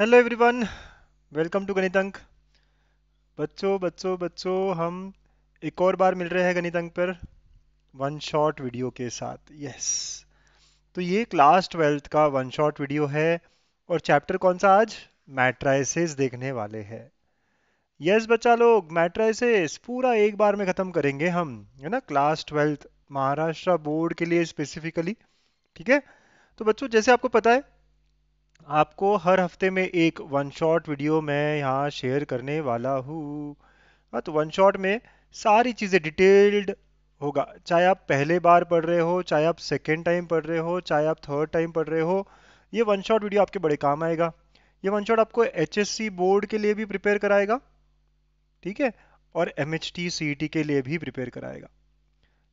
Hello everyone welcome to गणित अंक बच्चों बच्चों बच्चों हम एक और बार मिल रहे हैं गणित अंक पर वन शॉट वीडियो के साथ यस तो ये क्लास ट्वेल्थ का वन शॉट वीडियो है और चैप्टर कौन सा आज मैट्राइसेस देखने वाले हैं यस बच्चा लोग मैट्राइसेस पूरा एक बार में ख़त्म करेंगे हम है ना क्लास ट्वेल्थ महाराष्ट्र बोर्ड के लिए स्पेसिफिकली ठीक है तो बच्चों जैसे आपको पता है आपको हर हफ्ते में एक वन शॉट वीडियो मैं यहाँ शेयर करने वाला हूँ तो वन शॉट में सारी चीज़ें डिटेल्ड होगा चाहे आप पहले बार पढ़ रहे हो चाहे आप सेकेंड टाइम पढ़ रहे हो चाहे आप थर्ड टाइम पढ़ रहे हो ये वन शॉट वीडियो आपके बड़े काम आएगा ये वन शॉट आपको एच बोर्ड के लिए भी प्रिपेयर कराएगा ठीक है और एम एच e के लिए भी प्रिपेयर कराएगा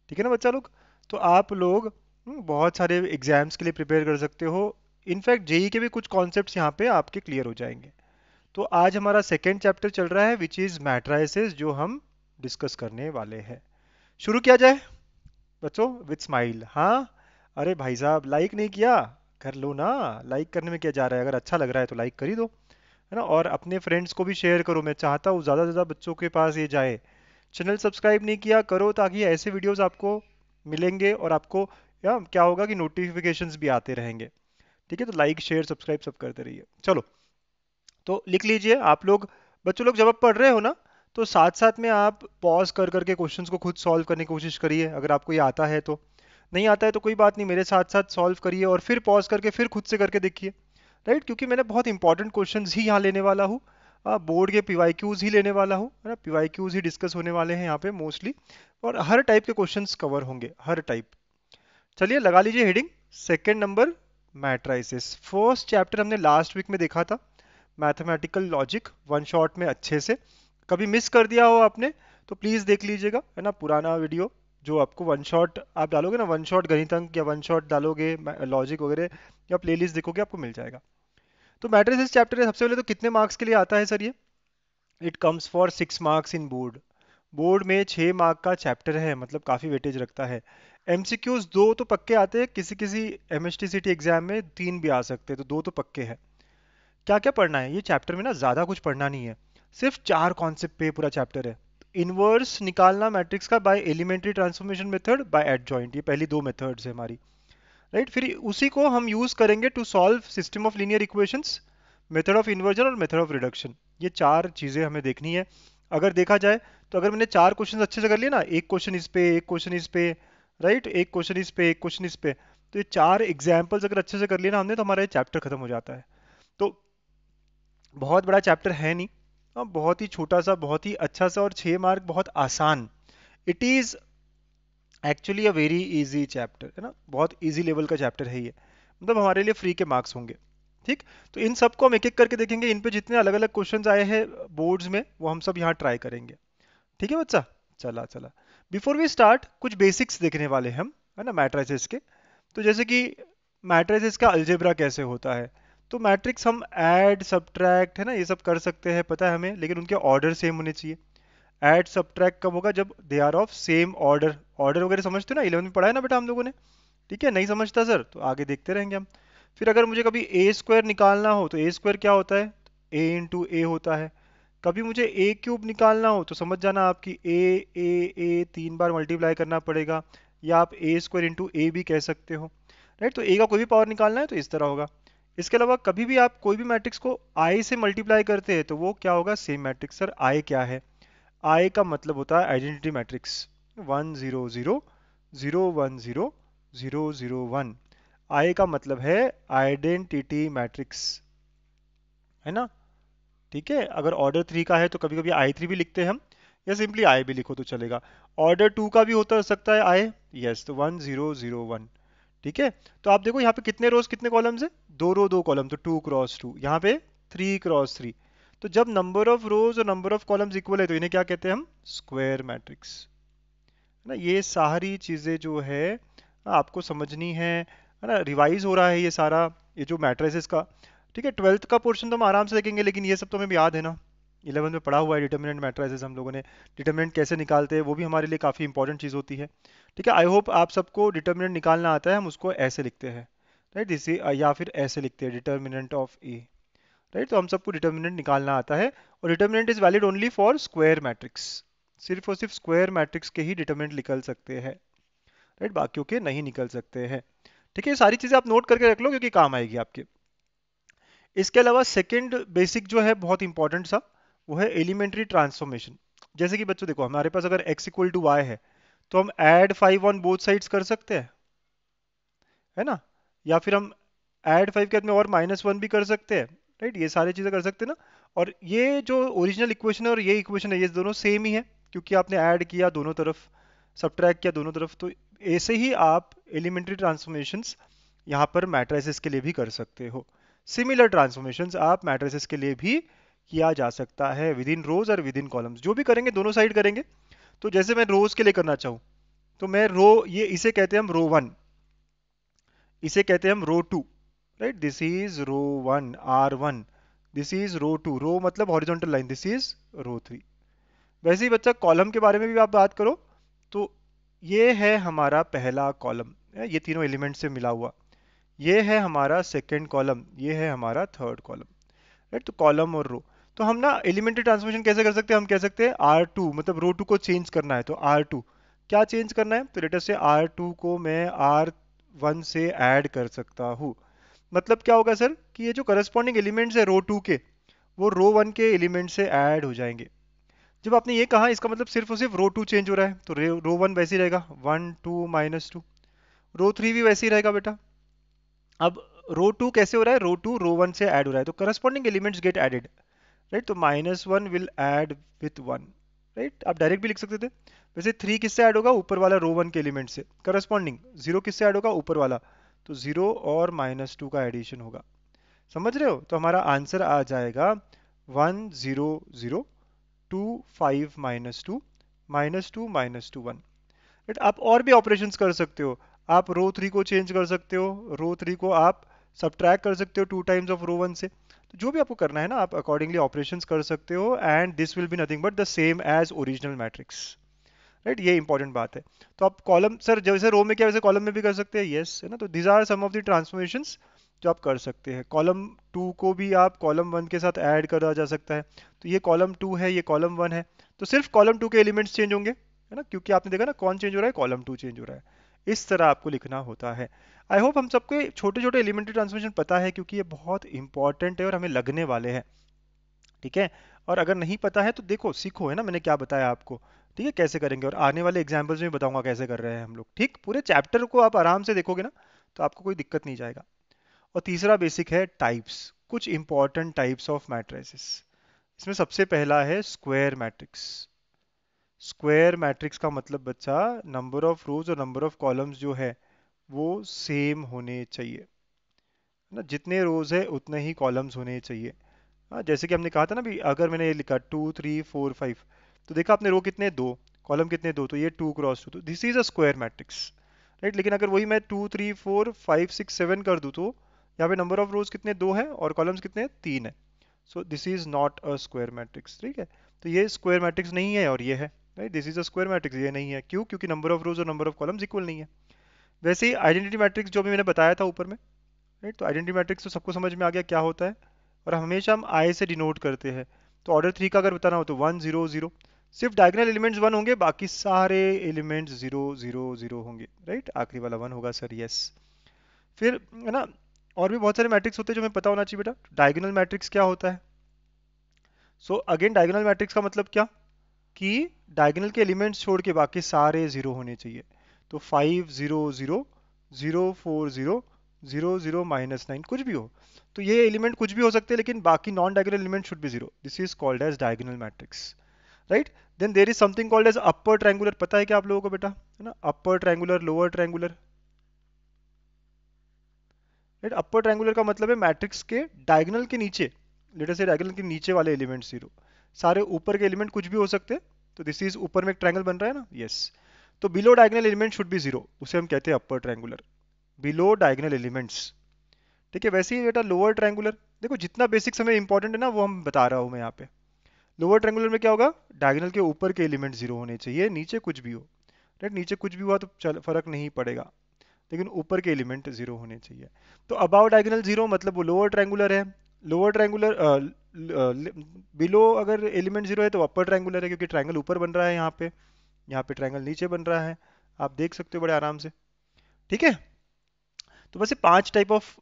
ठीक है ना बच्चा लोग तो आप लोग हम्म, बहुत सारे एग्जाम्स के लिए प्रिपेयर कर सकते हो इनफैक्ट जेई के भी कुछ कॉन्सेप्ट यहाँ पे आपके क्लियर हो जाएंगे तो आज हमारा सेकेंड चैप्टर चल रहा है विच इज मैट्राइसिस जो हम डिस्कस करने वाले हैं शुरू किया जाए बच्चों विथ स्माइल हाँ अरे भाई साहब लाइक नहीं किया कर लो ना लाइक करने में क्या जा रहा है अगर अच्छा लग रहा है तो लाइक कर ही दो है ना और अपने फ्रेंड्स को भी शेयर करो मैं चाहता हूँ ज़्यादा से ज़्यादा बच्चों के पास ये जाए चैनल सब्सक्राइब नहीं किया करो ताकि ऐसे वीडियोस आपको मिलेंगे और आपको या क्या होगा कि नोटिफिकेशंस भी आते रहेंगे ठीक है तो लाइक शेयर सब्सक्राइब सब करते रहिए चलो तो लिख लीजिए आप लोग बच्चों लोग जब आप पढ़ रहे हो ना तो साथ साथ में आप पॉज कर करके क्वेश्चंस को खुद सॉल्व करने की कोशिश करिए अगर आपको ये आता है तो नहीं आता है तो कोई बात नहीं मेरे साथ साथ सॉल्व करिए और फिर पॉज करके फिर खुद से करके देखिए राइट क्योंकि मैंने बहुत इंपॉर्टेंट क्वेश्चन ही यहाँ लेने वाला हूँ बोर्ड के पी ही लेने वाला हूँ है ना पी ही डिस्कस होने वाले हैं यहाँ पे मोस्टली और हर टाइप के क्वेश्चन कवर होंगे हर टाइप चलिए लगा लीजिए heading second number matrices first chapter हमने लास्ट वीक में देखा था मैथमेटिकल लॉजिक वन शॉट में अच्छे से कभी मिस कर दिया हो आपने तो प्लीज़ देख लीजिएगा है ना पुराना वीडियो जो आपको वन शॉट आप डालोगे ना वन शॉट गणित अंक या वन शॉट डालोगे लॉजिक वगैरह या प्लेलिस्ट देखोगे आपको मिल जाएगा तो मैट्रिसेस चैप्टर है सबसे पहले तो कितने मार्क्स के लिए आता है सर ये it comes for six marks in board board में छः मार्क का चैप्टर है मतलब काफ़ी वेटेज रखता है एमसीक्यूज दो तो पक्के आते हैं किसी किसी एम एस टी एग्जाम में तीन भी आ सकते हैं तो दो तो पक्के हैं क्या क्या पढ़ना है ये चैप्टर में ना ज़्यादा कुछ पढ़ना नहीं है सिर्फ चार कॉन्सेप्ट पे पूरा चैप्टर है इनवर्स निकालना मैट्रिक्स का by elementary transformation method by joint ये पहली दो मेथड्स है हमारी राइट right? फिर उसी को हम यूज़ करेंगे to solve system of linear equations method of inversion और मेथड ऑफ रिडक्शन ये चार चीज़ें हमें देखनी है अगर देखा जाए तो अगर मैंने चार क्वेश्चन अच्छे से कर लिए ना एक क्वेश्चन इस पे एक क्वेश्चन इस पे राइट एक क्वेश्चन इस पे एक क्वेश्चन इस पे तो ये चार एग्जाम्पल्स अगर अच्छे से कर लिए ना हमने तो हमारा ये चैप्टर खत्म हो जाता है तो बहुत बड़ा चैप्टर है नहीं तो बहुत ही छोटा सा बहुत ही अच्छा सा और छह मार्क बहुत आसान it is actually a very easy chapter है ना बहुत इजी लेवल का चैप्टर है ये मतलब हमारे लिए फ्री के मार्क्स होंगे ठीक तो इन सबको हम एक एक करके देखेंगे इन पे जितने अलग अलग क्वेश्चन आए हैं बोर्ड्स में वो हम सब यहाँ ट्राई करेंगे ठीक है बच्चा चला चला बिफोर वी स्टार्ट कुछ बेसिक्स देखने वाले हम है ना मैट्राइसिस के तो जैसे कि मैट्राइसिस का अल्जेब्रा कैसे होता है तो मैट्रिक्स हम ऐड सब्ट्रैक्ट है ना ये सब कर सकते हैं पता है हमें लेकिन उनके ऑर्डर सेम होने चाहिए ऐड सब्ट्रैक्ट कब होगा जब they are of same order order वगैरह समझते हो ना इलेवन में पढ़ा है ना बेटा हम लोगों ने ठीक है नहीं समझता सर तो आगे देखते रहेंगे हम फिर अगर मुझे कभी ए स्क्वायर निकालना हो तो ए स्क्वायर क्या होता है ए इंटू ए होता है कभी मुझे ए क्यूब निकालना हो तो समझ जाना आपकी ए ए ए तीन बार मल्टीप्लाई करना पड़ेगा या आप ए स्क्वायर इंटू ए भी कह सकते हो राइट तो ए का कोई भी पावर निकालना है तो इस तरह होगा इसके अलावा कभी भी आप कोई भी मैट्रिक्स को आई से मल्टीप्लाई करते हैं तो वो क्या होगा सेम मैट्रिक्स सर आई क्या है आई का मतलब होता है identity matrix one zero zero zero one zero zero zero one I का मतलब है आइडेंटिटी मैट्रिक्स है ना ठीक है अगर ऑर्डर थ्री का है तो कभी कभी आई थ्री भी लिखते हैं हम या सिंपली आई भी लिखो तो चलेगा ऑर्डर टू का भी होता सकता है आई यस तो वन जीरो जीरो वन ठीक है तो आप देखो यहाँ पे कितने रोज कितने कॉलम्स है दो रो दो कॉलम तो टू क्रॉस टू यहाँ पे थ्री क्रॉस थ्री तो जब नंबर ऑफ रोज और नंबर ऑफ कॉलम्स इक्वल है तो इन्हें क्या कहते हैं हम स्क्वेयर मैट्रिक्स है ना ये सारी चीज़ें जो है आपको समझनी है ना रिवाइज हो रहा है ये सारा ये जो मैट्रिसेस का ठीक है ट्वेल्थ का पोर्शन तो हम आराम से देखेंगे लेकिन ये सब तो हमें याद है ना इलेवन में पढ़ा हुआ है डिटर्मिनेंट मैट्राइजेस हम लोगों ने डिटर्मिनेंट कैसे निकालते हैं वो भी हमारे लिए काफ़ी इंपॉर्टेंट चीज़ होती है ठीक है आई होप आप सबको डिटर्मिनेंट निकालना आता है हम उसको ऐसे लिखते हैं राइट इसी या फिर ऐसे लिखते हैं डिटर्मिनेंट ऑफ ए राइट तो हम सबको डिटर्मिनेंट निकालना आता है और determinant is valid only for square matrix सिर्फ और सिर्फ स्क्वायर मैट्रिक्स के ही डिटर्मिनेंट निकल सकते हैं राइट बाकियों के नहीं निकल सकते हैं ठीक है ये सारी चीज़ें आप नोट करके रख लो क्योंकि काम आएगी आपके इसके अलावा सेकेंड बेसिक जो है बहुत इंपॉर्टेंट सा वो है एलिमेंट्री ट्रांसफॉर्मेशन जैसे कि बच्चों देखो हमारे पास अगर एक्स इक्वल टू वाई है तो हम add five on both sides कर सकते हैं है ना या फिर हम एड फाइव के बाद में और माइनस वन भी कर सकते हैं राइट ये सारी चीज़ें कर सकते हैं ना और ये जो ओरिजिनल इक्वेशन है और ये इक्वेशन है ये दोनों सेम ही है क्योंकि आपने ऐड किया दोनों तरफ सब्ट्रैक्ट किया दोनों तरफ तो ऐसे ही आप एलिमेंट्री ट्रांसफॉर्मेशन यहाँ पर मैट्राइसिस के लिए भी कर सकते हो सिमिलर ट्रांसफॉर्मेशन आप मैट्रेसेस के लिए भी किया जा सकता है विद इन रोज और विद इन कॉलम्स जो भी करेंगे दोनों साइड करेंगे तो जैसे मैं रोज के लिए करना चाहूँ तो मैं रो ये इसे कहते हैं हम रो वन इसे कहते हैं हम row two right this is row one R one this is row two row मतलब horizontal line this is row three वैसे ही बच्चा कॉलम के बारे में भी आप बात करो तो ये है हमारा पहला कॉलम ये तीनों एलिमेंट से मिला हुआ ये है हमारा सेकेंड कॉलम ये है हमारा थर्ड कॉलम राइट तो कॉलम और रो तो हम ना एलिमेंट्री ट्रांसफॉर्मेशन कैसे कर सकते हैं हम कह सकते हैं आर टू मतलब रो टू को चेंज करना है तो आर टू क्या चेंज करना है तो लेटेस्ट से आर टू को मैं आर वन से ऐड कर सकता हूँ मतलब क्या होगा सर कि ये जो करस्पॉन्डिंग एलिमेंट्स है रो टू के वो रो वन के एलिमेंट से ऐड हो जाएंगे जब आपने ये कहा इसका मतलब सिर्फ और सिर्फ रो टू चेंज हो रहा है तो रो वन वैसे ही रहेगा one two minus two row three भी वैसे ही रहेगा बेटा अब रो टू कैसे हो रहा है रो टू रो वन से एड हो रहा है तो corresponding elements get added right तो minus one will add with one right आप डायरेक्ट भी लिख सकते थे वैसे थ्री किससे ऐड होगा ऊपर वाला रो वन के एलिमेंट से करस्पॉन्डिंग जीरो किससे ऐड होगा ऊपर वाला तो जीरो और माइनस टू का एडिशन होगा समझ रहे हो तो हमारा आंसर आ जाएगा one zero zero two five minus two minus two minus two one right आप और भी ऑपरेशंस कर सकते हो आप रो थ्री को चेंज कर सकते हो रो थ्री को आप सब कर सकते हो two times of row one से तो जो भी आपको करना है ना आप अकॉर्डिंगली ऑपरेशन कर सकते हो and this will be nothing but the same as original matrix right ये इंपॉर्टेंट बात है तो आप कॉलम सर जैसे रो में क्या वैसे कॉलम में भी कर सकते हैं येस है ना तो these are some of the transformation जो आप कर सकते हैं कॉलम टू को भी आप कॉलम वन के साथ ऐड करा जा सकता है तो ये कॉलम टू है ये कॉलम वन है तो सिर्फ कॉलम टू के एलिमेंट्स चेंज होंगे है ना क्योंकि आपने देखा ना कौन चेंज हो रहा है कॉलम टू चेंज हो रहा है इस तरह आपको लिखना होता है आई होप हम सबको छोटे छोटे एलिमेंट्री ट्रांसमिशन पता है क्योंकि ये बहुत इंपॉर्टेंट है और हमें लगने वाले हैं ठीक है और अगर नहीं पता है तो देखो सीखो है ना मैंने क्या बताया आपको ठीक है कैसे करेंगे और आने वाले एग्जाम्पल्स में बताऊंगा कैसे कर रहे हैं हम लोग ठीक पूरे चैप्टर को आप आराम से देखोगे ना तो आपको कोई दिक्कत नहीं जाएगा और तीसरा बेसिक है टाइप्स कुछ इंपॉर्टेंट टाइप्स ऑफ मैट्रिसेस इसमें सबसे पहला है स्क्वायर मैट्रिक्स स्क्वायर मैट्रिक्स का मतलब बच्चा नंबर ऑफ रोज और नंबर ऑफ कॉलम्स जो है वो सेम होने चाहिए ना जितने रोज है उतने ही कॉलम्स होने चाहिए हाँ जैसे कि हमने कहा था ना भी अगर मैंने ये लिखा टू थ्री फोर फाइव तो देखा आपने रो कितने दो कॉलम कितने दो तो ये टू क्रॉस टू तो this is a square matrix right लेकिन अगर वही मैं two three four five six seven कर दूँ तो यहाँ पे नंबर ऑफ रोज कितने दो है और कॉलम्स कितने तीन है so this is not a square matrix ठीक है तो ये स्क्वायर मैट्रिक्स नहीं है और ये है right this is a square matrix ये नहीं है क्यों क्योंकि नंबर ऑफ रोज और नंबर ऑफ कॉलम्स इक्वल नहीं है वैसे ही आइडेंटिटी मैट्रिक्स जो भी मैंने बताया था ऊपर में राइट तो आइडेंटिटी मैट्रिक्स तो सबको समझ में आ गया क्या होता है और हमेशा हम आई से डिनोट करते हैं तो ऑर्डर थ्री का अगर बताना हो तो वन जीरो जीरो सिर्फ डायगनल एलिमेंट्स वन होंगे बाकी सारे एलिमेंट्स जीरो जीरो जीरो होंगे राइट आखिरी वाला वन होगा सर यस फिर है ना और भी बहुत सारे मैट्रिक्स होते हैं जो हमें पता होना चाहिए बेटा डायगोनल मैट्रिक्स क्या होता है सो अगेन डायगोनल मैट्रिक्स का मतलब क्या कि डायगनल के एलिमेंट्स छोड़ के बाकी सारे ज़ीरो होने चाहिए तो five zero zero zero four zero zero zero minus nine कुछ भी हो तो ये एलिमेंट कुछ भी हो सकते हैं लेकिन बाकी नॉन डायगनल एलिमेंट शुड भी zero this is called as diagonal matrix right then there is something called as upper triangular पता है क्या आप लोगों को बेटा है ना upper triangular lower triangular right upper triangular का मतलब है मैट्रिक्स के डायगनल के नीचे लेटर से डायगनल के नीचे वाले एलिमेंट जीरो सारे ऊपर के एलिमेंट कुछ भी हो सकते हैं तो दिस इज ऊपर में एक ट्रायंगल बन रहा है ना यस yes. तो below diagonal element should be zero उसे हम कहते हैं upper triangular below diagonal elements ठीक है वैसे ही बेटा लोअर ट्रायंगुलर देखो जितना बेसिक समय इंपॉर्टेंट है ना वो हम बता रहा हूँ मैं यहाँ पे लोअर ट्रेंगुलर में क्या होगा डायगनल के ऊपर के एलिमेंट जीरो होने चाहिए नीचे कुछ भी हो राइट नीचे कुछ भी हुआ तो चल फर्क नहीं पड़ेगा लेकिन ऊपर के एलिमेंट जीरो होने चाहिए तो अबाव डायगनल जीरो मतलब वो लोअर ट्रेंगुलर है लोअर ट्रैंगुलर बिलो अगर एलिमेंट जीरो है तो अपर ट्रैंगुलर है क्योंकि ट्रैंगल ऊपर बन रहा है यहाँ पे यहाँ पे ट्रैंगल नीचे बन रहा है आप देख सकते हो बड़े आराम से ठीक है तो बस ये पांच टाइप ऑफ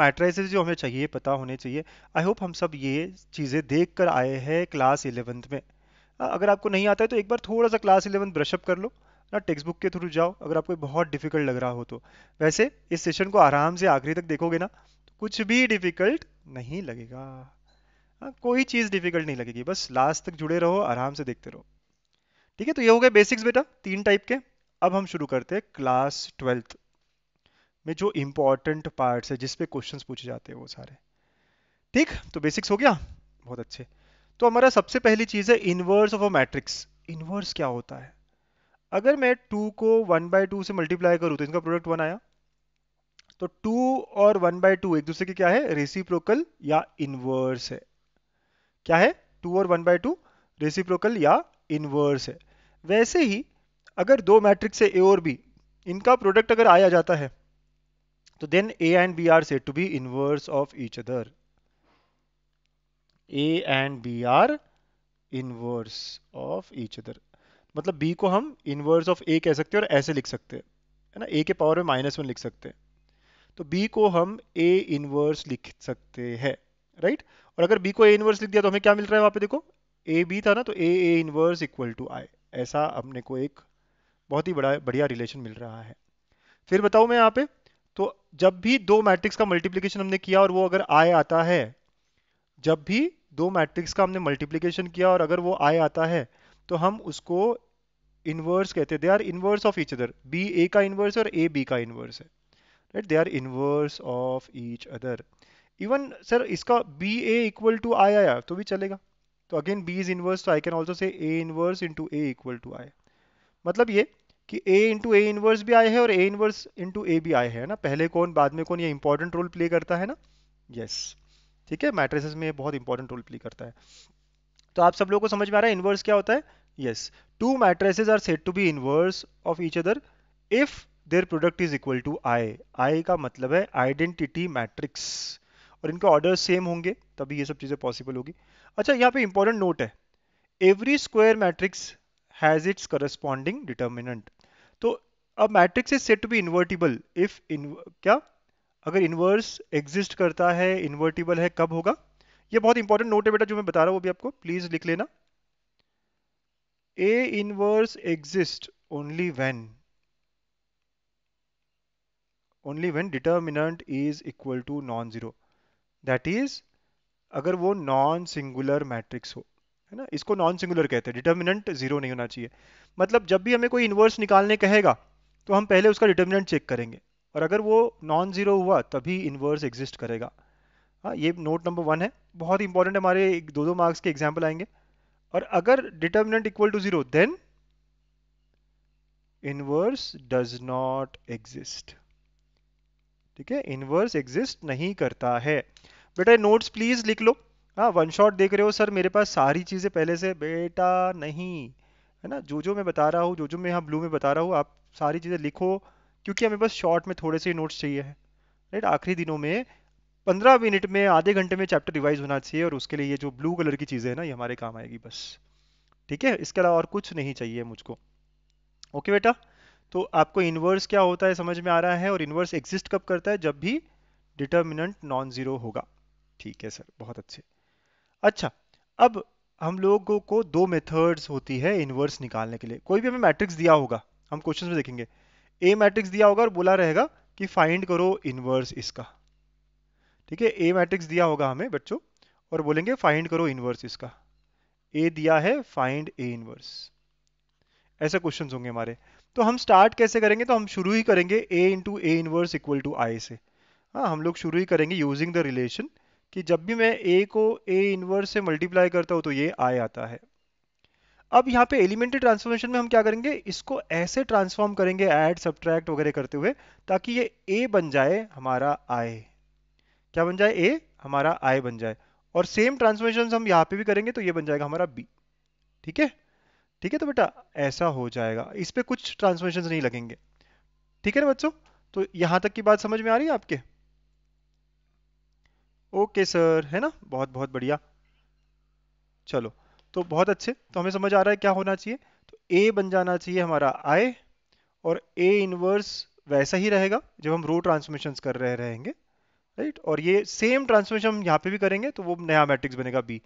मैट्राइसेस जो हमें चाहिए पता होने चाहिए आई होप हम सब ये चीज़ें देख कर आए हैं क्लास इलेवंथ में अगर आपको नहीं आता है तो एक बार थोड़ा सा क्लास इलेवंथ ब्रशअप कर लो ना टेक्स्ट बुक के थ्रू जाओ अगर आपको बहुत डिफिकल्ट लग रहा हो तो वैसे इस सेशन को आराम से आखिरी तक देखोगे ना कुछ भी डिफिकल्ट नहीं लगेगा हाँ, कोई चीज़ डिफिकल्ट नहीं लगेगी बस लास्ट तक जुड़े रहो आराम से देखते रहो ठीक है तो ये हो गए बेसिक्स बेटा तीन टाइप के अब हम शुरू करते हैं क्लास ट्वेल्थ में जो इंपॉर्टेंट पार्ट है जिसपे क्वेश्चन पूछे जाते हैं वो सारे ठीक तो बेसिक्स हो गया बहुत अच्छे तो हमारा सबसे पहली चीज़ है inverse of a matrix inverse क्या होता है अगर मैं टू को वन बाय टू से मल्टीप्लाई करूं तो इनका प्रोडक्ट वन आया तो टू और वन बाय टू एक दूसरे के क्या है रेसिप्रोकल या इनवर्स है क्या है टू और वन बाय टू रेसिप्रोकल या इनवर्स है वैसे ही अगर दो मैट्रिक्स है ए और बी इनका प्रोडक्ट अगर आया जाता है तो then A and B are said to be inverse of each other A and B are inverse of each other मतलब बी को हम इनवर्स ऑफ ए कह सकते हैं और ऐसे लिख सकते हैं है ना ए के पावर में माइनस वन लिख सकते हैं तो बी को हम ए इनवर्स लिख सकते हैं राइट और अगर बी को ए इनवर्स लिख दिया तो हमें क्या मिल रहा है वहां पे देखो ए बी था ना तो A A inverse equal to I ऐसा अपने को एक बहुत ही बड़ा बढ़िया रिलेशन मिल रहा है फिर बताओ मैं यहाँ पे तो जब भी दो मैट्रिक्स का मल्टीप्लीकेशन हमने किया और वो अगर आय आता है जब भी दो मैट्रिक्स का हमने मल्टीप्लीकेशन किया और अगर वो आय आता है तो हम उसको इनवर्स कहते हैं they are inverse of each other B A का इनवर्स और ए बी का इनवर्स है right they are inverse of each other even sir इसका B A equal to I आया तो भी चलेगा तो again B is inverse, so तो I can also say A inverse into A equal to I. मतलब ये कि A इंटू ए इनवर्स भी आए है और A इनवर्स इंटू ए भी आए है ना पहले कौन बाद में कौन ये इंपॉर्टेंट रोल प्ले करता है ना यस yes. ठीक है मैट्रिसेस में बहुत इंपॉर्टेंट रोल प्ले करता है तो आप सब लोगों को समझ में आ रहा है इनवर्स क्या होता है yes two matrices are said to be inverse of each other if their product is equal to I I का मतलब है आइडेंटिटी मैट्रिक्स और इनके ऑर्डर सेम होंगे तभी ये सब चीज़ें पॉसिबल होगी अच्छा यहाँ पे इंपॉर्टेंट नोट है every square matrix has its corresponding determinant तो अब matrix is set to be invertible if क्या अगर इन्वर्स एग्जिस्ट करता है इन्वर्टिबल है कब होगा ये बहुत इंपॉर्टेंट नोट है बेटा जो मैं बता रहा हूँ वो भी आपको प्लीज लिख लेना A inverse exist only when only when determinant is equal to non-zero. That is अगर वो नॉन सिंगुलर मैट्रिक्स हो है ना इसको नॉन सिंगुलर कहते हैं डिटर्मिनेंट जीरो नहीं होना चाहिए मतलब जब भी हमें कोई इन्वर्स निकालने कहेगा तो हम पहले उसका डिटर्मिनेंट चेक करेंगे और अगर वो नॉन जीरो हुआ तभी इन्वर्स एग्जिस्ट करेगा हाँ ये नोट नंबर वन है बहुत इंपॉर्टेंट हमारे दो दो मार्क्स के एग्जाम्पल आएंगे और अगर determinant equal to zero then inverse does not exist ठीक है इनवर्स एग्जिस्ट नहीं करता है बेटा नोट्स प्लीज लिख लो हाँ वन शॉट देख रहे हो सर मेरे पास सारी चीज़ें पहले से बेटा नहीं है ना जो जो मैं बता रहा हूँ जो जो मैं यहाँ ब्लू में बता रहा हूँ आप सारी चीज़ें लिखो क्योंकि हमें बस शॉर्ट में थोड़े से नोट्स चाहिए है राइट आखिरी दिनों में पंद्रह मिनट में आधे घंटे में चैप्टर रिवाइज होना चाहिए और उसके लिए ये जो ब्लू कलर की चीज़ें है ना ये हमारे काम आएगी बस ठीक है इसके अलावा और कुछ नहीं चाहिए मुझको ओके बेटा तो आपको इन्वर्स क्या होता है समझ में आ रहा है और इन्वर्स एग्जिस्ट कब करता है जब भी डिटर्मिनेंट नॉन ज़ीरो होगा ठीक है सर बहुत अच्छे अच्छा अब हम लोगों को दो मेथड्स होती है इन्वर्स निकालने के लिए कोई भी हमें मैट्रिक्स दिया होगा हम क्वेश्चन में देखेंगे ए मैट्रिक्स दिया होगा और बोला रहेगा कि फाइंड करो इन्वर्स इसका ठीक है ए मैट्रिक्स दिया होगा हमें बच्चों और बोलेंगे फाइंड करो इन्वर्स इसका ए दिया है फाइंड ए इन्वर्स ऐसे क्वेश्चन होंगे हमारे तो हम स्टार्ट कैसे करेंगे तो हम शुरू ही करेंगे A into A inverse equal to I से हाँ हम लोग शुरू ही करेंगे यूजिंग द रिलेशन कि जब भी मैं ए को ए इनवर्स से मल्टीप्लाई करता हूँ तो ये आई आता है अब यहाँ पे एलिमेंट्री ट्रांसफॉर्मेशन में हम क्या करेंगे इसको ऐसे ट्रांसफॉर्म करेंगे ऐड सब्ट्रैक्ट वगैरह करते हुए ताकि ये ए बन जाए हमारा आई क्या बन जाए ए हमारा आई बन जाए और सेम ट्रांसफॉर्मेशन हम यहाँ पे भी करेंगे तो ये बन जाएगा हमारा बी ठीक है ठीक है तो बेटा ऐसा हो जाएगा इस पर कुछ ट्रांसमिशन नहीं लगेंगे ठीक है ना बच्चों तो यहां तक की बात समझ में आ रही है आपके ओके सर है ना बहुत बहुत बढ़िया चलो तो बहुत अच्छे तो हमें समझ आ रहा है क्या होना चाहिए तो ए बन जाना चाहिए हमारा आई और ए इनवर्स वैसा ही रहेगा जब हम रो ट्रांसमिशन कर रहे रहेंगे राइट और ये सेम ट्रांसमिशन हम यहाँ पे भी करेंगे तो वो नया मैट्रिक्स बनेगा बी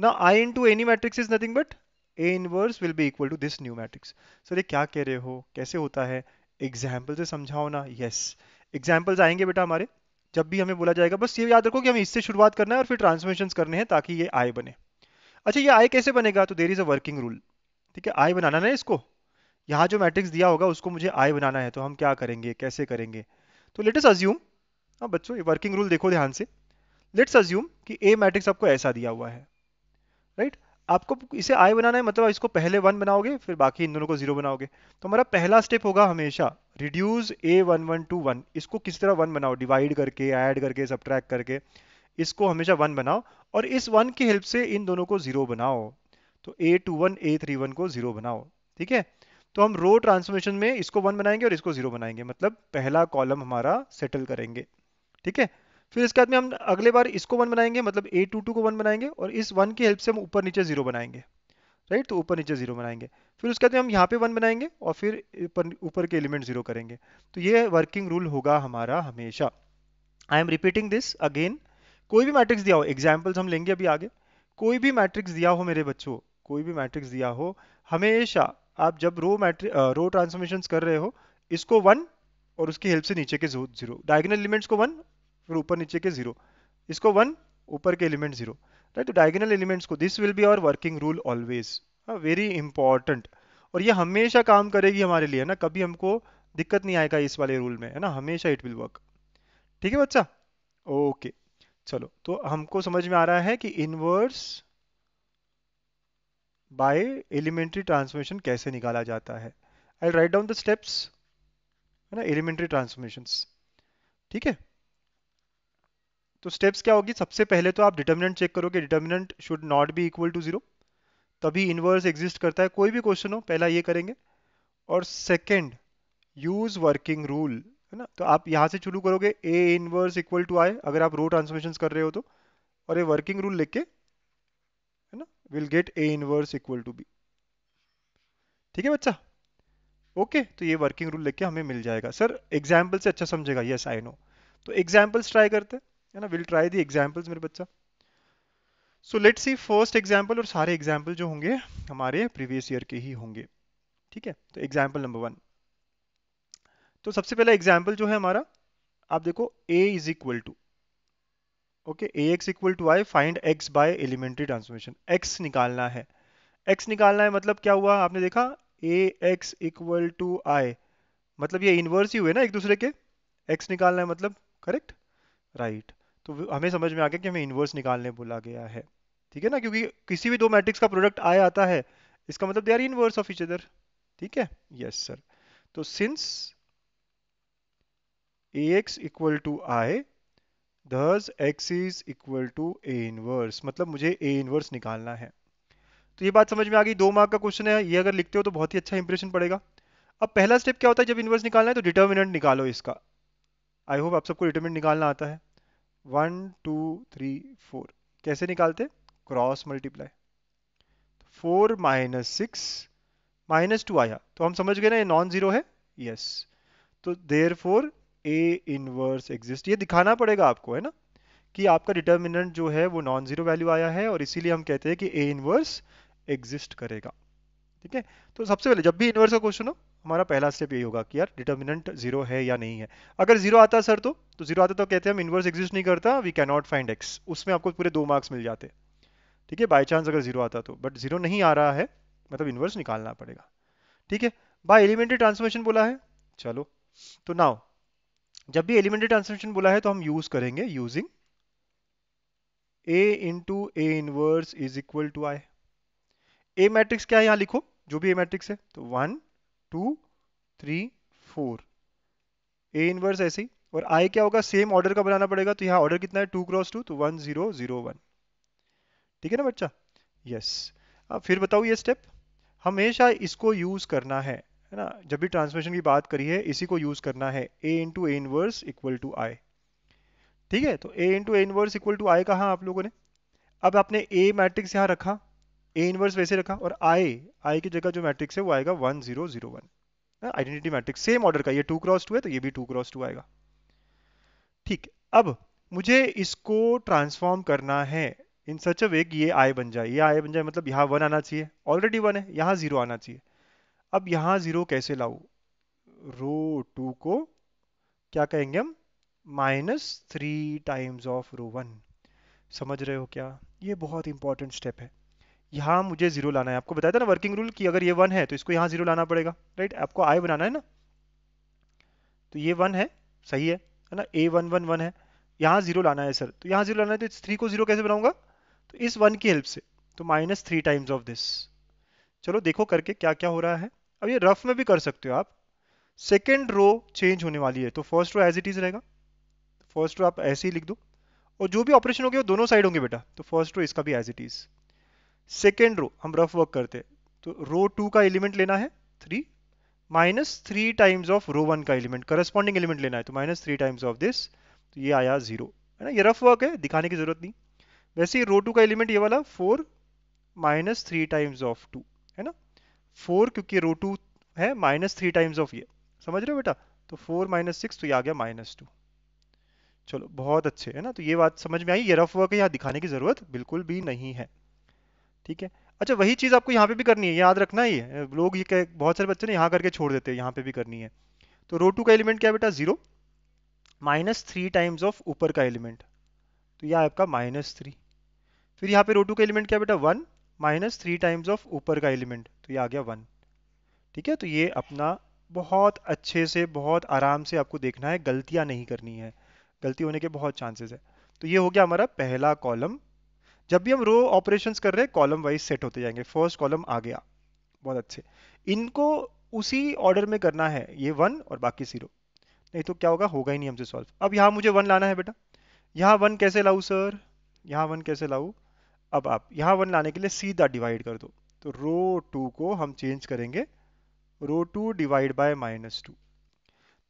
ना I into any matrix is nothing but A inverse will be equal to this new matrix sir ये क्या कह रहे हो कैसे होता है एग्जाम्पल से समझाओ ना यस एग्जाम्पल्स आएंगे बेटा हमारे जब भी हमें बोला जाएगा बस ये याद रखो कि हमें इससे शुरुआत करना है और फिर ट्रांसमिशन करने हैं ताकि ये आय बने अच्छा ये आय कैसे बनेगा तो there is a working rule ठीक है आय बनाना ना इसको यहाँ जो मैट्रिक्स दिया होगा उसको मुझे आय बनाना है तो हम क्या करेंगे कैसे करेंगे तो लेटस अज्यूम हाँ बच्चों ये वर्किंग रूल देखो ध्यान से लेट्स अज्यूम कि ए मैट्रिक्स आपको ऐसा दिया हुआ है राइट आपको इसे आई बनाना है मतलब इसको पहले वन बनाओगे फिर बाकी इन दोनों को जीरो बनाओगे तो हमारा पहला स्टेप होगा हमेशा reduce A one one two one इसको किस तरह वन बनाओ डिवाइड करके ऐड करके सब करके इसको हमेशा वन बनाओ और इस वन की हेल्प से इन दोनों को जीरो बनाओ तो A two one A three one को जीरो बनाओ ठीक है तो हम रो ट्रांसफॉर्मेशन में इसको वन बनाएंगे और इसको जीरो बनाएंगे मतलब पहला कॉलम हमारा सेटल करेंगे ठीक है फिर इसके बाद में हम अगले बार इसको वन बनाएंगे मतलब ए टू टू को वन बनाएंगे और इस वन की हेल्प से हम ऊपर नीचे जीरो बनाएंगे राइट तो ऊपर नीचे जीरो बनाएंगे फिर उसके बाद में हम यहाँ पे वन बनाएंगे और फिर ऊपर के एलिमेंट जीरो करेंगे तो ये वर्किंग रूल होगा हमारा हमेशा I am repeating this again कोई भी मैट्रिक्स दिया हो एग्जाम्पल्स हम लेंगे अभी आगे कोई भी मैट्रिक्स दिया हो मेरे बच्चों कोई भी मैट्रिक्स दिया हो हमेशा आप जब रो मैट्रिक रो ट्रांसफॉर्मेशन कर रहे हो इसको वन और उसकी हेल्प से नीचे के जीरो डायगनल एलिमेंट्स को वन फिर ऊपर नीचे के जीरो इसको वन ऊपर के एलिमेंट जीरो राइट तो डायगोनल एलिमेंट्स को this will be our working rule always very important और ये हमेशा काम करेगी हमारे लिए ना कभी हमको दिक्कत नहीं आएगा इस वाले रूल में है ना हमेशा इट विल वर्क ठीक है बच्चा ओके चलो तो हमको समझ में आ रहा है कि इनवर्स बाय एलिमेंट्री ट्रांसफॉर्मेशन कैसे निकाला जाता है I write down the steps है ना एलिमेंट्री ट्रांसफॉर्मेशन ठीक है तो स्टेप्स क्या होगी सबसे पहले तो आप डिटर्मिनेंट चेक करोगे determinant should not be equal to zero तभी इनवर्स एग्जिस्ट करता है कोई भी क्वेश्चन हो पहला ये करेंगे और सेकेंड यूज वर्किंग रूल है ना तो आप यहाँ से शुरू करोगे ए इनवर्स इक्वल टू आए अगर आप रो ट्रांसफॉर्मेशन कर रहे हो तो और ये वर्किंग रूल लेके है ना will get A inverse equal to B ठीक है बच्चा ओके okay, तो ये वर्किंग रूल लेके हमें मिल जाएगा सर एग्जाम्पल से अच्छा समझेगा यस आई नो तो एग्जाम्पल्स ट्राई करते हैं है ना विल ट्राई दी एग्जाम्पल्स मेरे बच्चा so let see first example और सारे एग्जाम्पल जो होंगे हमारे प्रीवियस ईयर के ही होंगे ठीक है तो एग्जाम्पल नंबर वन तो सबसे पहला एग्जाम्पल जो है हमारा आप देखो A is equal to okay A x equal to I find X by elementary transformation X निकालना है एक्स निकालना है मतलब क्या हुआ आपने देखा A x equal to I मतलब ये इनवर्स ही हुए ना एक दूसरे के एक्स निकालना है मतलब करेक्ट राइट right. तो हमें समझ में आ गया कि हमें इन्वर्स निकालने बोला गया है ठीक है ना क्योंकि किसी भी दो मैट्रिक्स का प्रोडक्ट आ आता है इसका मतलब they are inverse of each other ठीक है यस सर तो since A x equal to I thus X is equal to A inverse मतलब मुझे ए इनवर्स निकालना है तो ये बात समझ में आ गई दो मार्क का क्वेश्चन है ये अगर लिखते हो तो बहुत ही अच्छा इंप्रेशन पड़ेगा अब पहला स्टेप क्या होता है जब इनवर्स निकालना है तो डिटर्मिनेंट निकालो इसका आई होप आप सबको डिटर्मिनेंट निकालना आता है वन टू थ्री फोर कैसे निकालते क्रॉस मल्टीप्लाई तो four minus six minus two आया तो हम समझ गए ना ये नॉन जीरो है यस तो therefore A inverse exist ये दिखाना पड़ेगा आपको है ना कि आपका डिटर्मिनेंट जो है वो नॉन जीरो वैल्यू आया है और इसीलिए हम कहते हैं कि ए इनवर्स एग्जिस्ट करेगा ठीक है तो सबसे पहले जब भी इनवर्स का क्वेश्चन हो हमारा पहला स्टेप यही होगा कि यार डिटर्मिनेंट जीरो है या नहीं है अगर जीरो आता सर तो तो जीरो आता तो कहते हैं हम इनवर्स एग्जिस्ट नहीं करता we can not find X उसमें आपको पूरे दो मार्क्स मिल जाते ठीक है बाई चांस अगर जीरो आता तो बट जीरो नहीं आ रहा है मतलब इनवर्स निकालना पड़ेगा ठीक है बाय एलिमेंट्री ट्रांसफॉर्मेशन बोला है चलो तो नाउ जब भी एलिमेंट्री ट्रांसफॉर्मेशन बोला है तो हम यूज करेंगे using A into A inverse is equal to I A matrix क्या है यहां लिखो जो भी ए मैट्रिक्स है तो one two three four A inverse ऐसे ही और आई क्या होगा सेम ऑर्डर का बनाना पड़ेगा तो यहाँ ऑर्डर कितना है टू क्रॉस टू तो वन जीरो जीरो वन ठीक है ना बच्चा यस अब फिर बताओ ये स्टेप हमेशा इसको यूज करना है है ना जब भी ट्रांसमिशन की बात करी है इसी को यूज करना है A into A inverse equal to I ठीक है तो A into A inverse equal to I कहा आप लोगों ने अब आपने ए मैट्रिक्स यहाँ रखा ए इनवर्स वैसे रखा और आई आई की जगह जो मैट्रिक्स है वो आएगा one zero zero one identity matrix same order का ये टू क्रॉस टू है तो ये भी टू क्रॉस टू आएगा ठीक अब मुझे इसको ट्रांसफॉर्म करना है इन सच अ वे कि ये आई बन जाए ये आई बन जाए मतलब यहाँ वन आना चाहिए ऑलरेडी वन है यहाँ जीरो आना चाहिए अब यहाँ जीरो कैसे लाऊ रो टू को क्या कहेंगे हम minus three times of row one समझ रहे हो क्या ये बहुत इंपॉर्टेंट स्टेप है यहाँ मुझे जीरो लाना है आपको बताया था ना वर्किंग रूल कि अगर ये वन है तो इसको यहाँ जीरो लाना पड़ेगा राइट आपको आई बनाना है ना तो ये वन है सही है है ना ए वन वन वन है यहाँ जीरो लाना है सर तो यहाँ जीरो लाना है तो इस थ्री को जीरो कैसे बनाऊंगा तो इस वन की हेल्प से तो minus three times of this चलो देखो करके क्या क्या हो रहा है अब ये रफ में भी कर सकते हो आप सेकेंड रो चेंज होने वाली है तो first row as it is रहेगा फर्स्ट रो आप ऐसे ही लिख दो और जो भी ऑपरेशन होंगे वो दोनों साइड होंगे बेटा तो फर्स्ट रो इसका भी as it is second row हम रफ वर्क करते हैं तो रो टू का एलिमेंट लेना है three minus three times of row one का एलिमेंट करस्पॉन्डिंग एलिमेंट लेना है तो minus three times of this तो ये आया जीरो है ना ये रफ वर्क है दिखाने की जरूरत नहीं वैसे ही रो टू का एलिमेंट ये वाला four minus three times of two है ना फोर क्योंकि रो टू है माइनस थ्री टाइम्स ऑफ ये समझ रहे हो बेटा तो फोर माइनस सिक्स तो ये आ गया माइनस टू चलो बहुत अच्छे है ना तो ये बात समझ में आई ये रफ वर्क है यहाँ दिखाने की जरूरत बिल्कुल भी नहीं है ठीक है अच्छा वही चीज़ आपको यहाँ पे भी करनी है याद रखना ही है लोग ये बहुत सारे बच्चे ने यहाँ करके छोड़ देते हैं यहाँ पे भी करनी है तो रो टू का एलिमेंट क्या बेटा zero minus three times of ऊपर का एलिमेंट तो यह आपका माइनस थ्री फिर यहाँ पे रो टू का एलिमेंट क्या बेटा one minus three times of ऊपर का एलिमेंट तो ये आ गया वन ठीक है तो ये अपना बहुत अच्छे से बहुत आराम से आपको देखना है गलतियाँ नहीं करनी है गलती होने के बहुत चांसेस है तो ये हो गया हमारा पहला कॉलम जब भी हम रो ऑपरेशंस कर रहे हैं कॉलम वाइज सेट होते जाएंगे फर्स्ट कॉलम आ गया बहुत अच्छे इनको उसी ऑर्डर में करना है ये वन और बाकी जीरो नहीं तो क्या होगा होगा ही नहीं हमसे सॉल्व अब यहाँ मुझे वन लाना है बेटा यहाँ वन कैसे लाऊ सर यहाँ वन कैसे लाऊ अब आप यहाँ वन लाने के लिए सीधा डिवाइड कर दो तो रो टू को हम चेंज करेंगे row two divide by minus two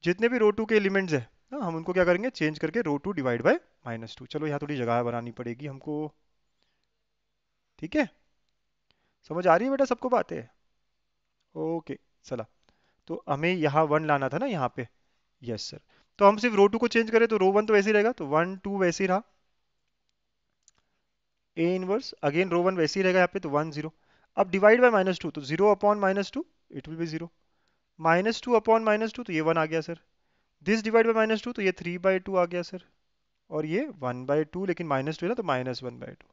जितने भी रो टू के एलिमेंट्स है ना हम उनको क्या करेंगे चेंज करके row two divide by minus two चलो यहाँ थोड़ी जगह बनानी पड़ेगी हमको ठीक है समझ आ रही है बेटा सबको बातें ओके चला तो हमें यहाँ वन लाना था ना यहाँ पे यस सर तो हम सिर्फ रो टू को चेंज करें तो रो वन तो वैसे ही रहेगा तो वन टू वैसे ही रहा A inverse again row one वैसे ही रहेगा यहाँ पे तो वन जीरो अब डिवाइड बाय माइनस टू तो zero upon minus two it will be zero minus two upon minus two तो ये वन आ गया sir this divide by minus two तो ये थ्री बाय टू आ गया सर और ये वन बाय टू लेकिन माइनस टू है ना तो माइनस वन बाय टू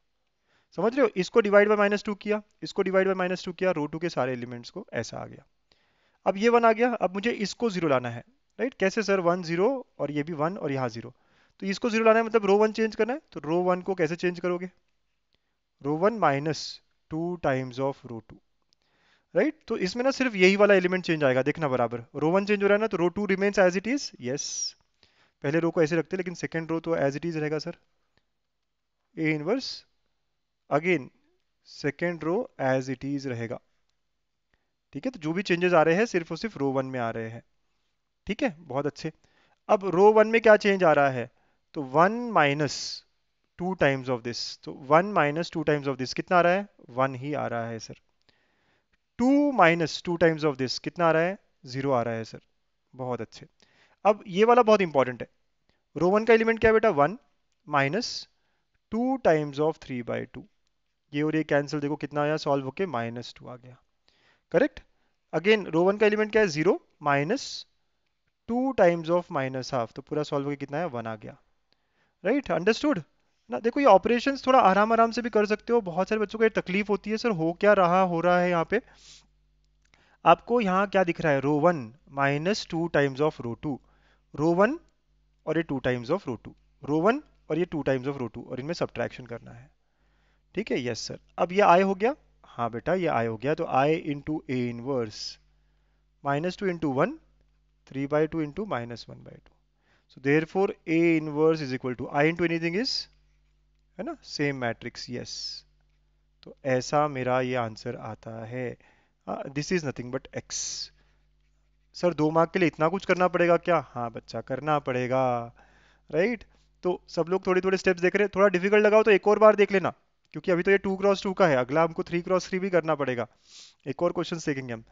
समझ रहे हो इसको डिवाइड बाय माइनस टू किया इसको डिवाइड बाय माइनस टू किया रो टू के सारे एलिमेंट्स को ऐसा आ गया अब ये वन आ गया अब मुझे इसको जीरो लाना है राइट कैसे सर वन जीरो और ये भी वन और यहाँ जीरो तो इसको जीरो लाना है मतलब रो वन चेंज करना है तो रो वन को कैसे चेंज करोगे row one minus two times of row two right तो इसमें ना सिर्फ यही वाला एलिमेंट चेंज आएगा देखना बराबर रो वन चेंज हो रहा है ना तो row two remains as it is yes पहले रो को ऐसे रखते लेकिन सेकेंड रो तो एज इट इज रहेगा sir A inverse again second row as it is रहेगा ठीक है तो जो भी चेंजेस आ रहे हैं सिर्फ और सिर्फ रो वन में आ रहे हैं ठीक है बहुत अच्छे अब रो वन में क्या चेंज आ रहा है तो one minus two times of this तो one minus two times of this कितना आ रहा है वन ही आ रहा है sir two minus two times of this कितना आ रहा है जीरो आ रहा है सर बहुत अच्छे अब ये वाला बहुत इंपॉर्टेंट है रो वन का एलिमेंट क्या है बेटा one minus two times of three by two ये और ये कैंसिल देखो कितना आया सॉल्व होके माइनस टू आ गया करेक्ट अगेन रो वन का एलिमेंट क्या है zero minus two times of minus half तो पूरा सॉल्व होके कितना है वन आ गया राइट अंडरस्टूड ना देखो ये ऑपरेशन थोड़ा आराम आराम से भी कर सकते हो बहुत सारे बच्चों को ये तकलीफ होती है सर हो क्या रहा हो रहा है यहाँ पे आपको यहाँ क्या दिख रहा है row one minus two times of row two row one और ये two times of row two row one और ये two times of row two और इनमें सब्ट्रैक्शन करना है ठीक है यस सर अब ये आय हो गया हाँ बेटा ये आय हो गया तो I into A inverse minus two into one three by two into minus one by two so therefore A inverse is equal to I into anything is है ना सेम मैट्रिक्स यस तो ऐसा मेरा ये answer आता है this is nothing but X sir दो mark के लिए इतना कुछ करना पड़ेगा क्या हाँ बच्चा करना पड़ेगा राइट right? तो सब लोग थोड़े थोड़े स्टेप्स देख रहे हैं थोड़ा डिफिकल्ट लगाओ तो एक और बार देख लेना क्योंकि अभी तो ये टू क्रॉस टू का है अगला हमको थ्री क्रॉस थ्री भी करना पड़ेगा एक और क्वेश्चन देखेंगे हम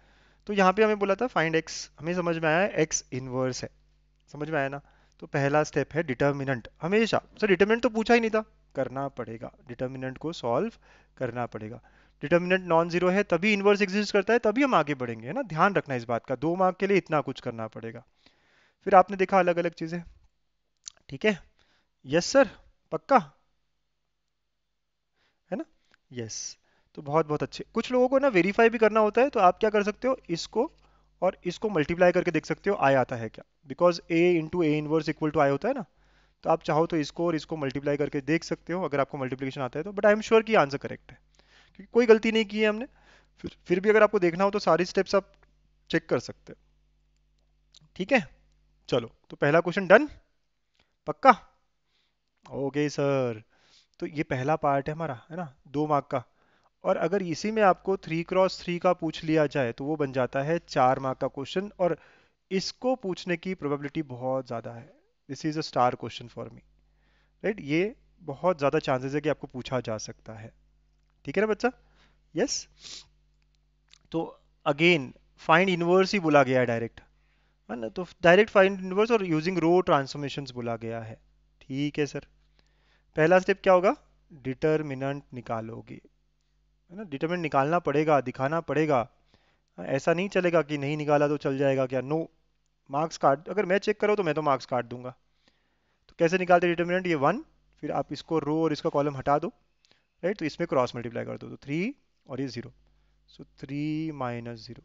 तो यहाँ पे हमें बोला था फाइंड एक्स हमें समझ में आया एक्स इनवर्स है समझ में आया ना तो पहला स्टेप है डिटर्मिनेंट हमेशा सर डिटर्मिनेंट तो पूछा ही नहीं था करना पड़ेगा डिटर्मिनेंट को सॉल्व करना पड़ेगा डिटर्मिनेंट नॉन जीरो है तभी इनवर्स एग्जिस्ट करता है तभी हम आगे बढ़ेंगे है ना ध्यान रखना इस बात का दो मार्क के लिए इतना कुछ करना पड़ेगा फिर आपने देखा अलग अलग चीज़ें ठीक है यस सर पक्का यस तो बहुत बहुत अच्छे कुछ लोगों को ना वेरीफाई भी करना होता है तो आप क्या कर सकते हो इसको और इसको मल्टीप्लाई करके देख सकते हो आई आता है क्या because A into A inverse equal to I होता है ना तो आप चाहो तो इसको और इसको मल्टीप्लाई करके देख सकते हो अगर आपको मल्टीप्लीकेशन आता है तो बट आई एम श्योर कि आंसर करेक्ट है क्योंकि कोई गलती नहीं की है हमने फिर फिर भी अगर आपको देखना हो तो सारी स्टेप्स आप चेक कर सकते हो ठीक है चलो तो पहला क्वेश्चन डन पक्का ओके सर तो ये पहला पार्ट है हमारा है ना दो मार्क का और अगर इसी में आपको थ्री क्रॉस थ्री का पूछ लिया जाए तो वो बन जाता है चार मार्क का क्वेश्चन और इसको पूछने की प्रोबेबिलिटी बहुत ज़्यादा है this is a star question for me right ये बहुत ज़्यादा चांसेस है कि आपको पूछा जा सकता है ठीक है ना बच्चा यस yes? तो अगेन फाइंड इनवर्स ही बोला गया है डायरेक्ट है ना तो डायरेक्ट फाइंड इनवर्स और यूजिंग रो ट्रांसफॉर्मेशन बोला गया है ठीक है सर पहला स्टेप क्या होगा डिटर्मिनेंट निकालोगे है ना डिटर्मिनेंट निकालना पड़ेगा दिखाना पड़ेगा ऐसा नहीं चलेगा कि नहीं निकाला तो चल जाएगा क्या नो मार्क्स काट अगर मैं चेक करो तो मैं तो मार्क्स काट दूंगा तो कैसे निकालते डिटर्मिनेंट ये वन फिर आप इसको रो और इसका कॉलम हटा दो राइट तो इसमें क्रॉस मल्टीप्लाई कर दो तो थ्री और ये zero so three minus zero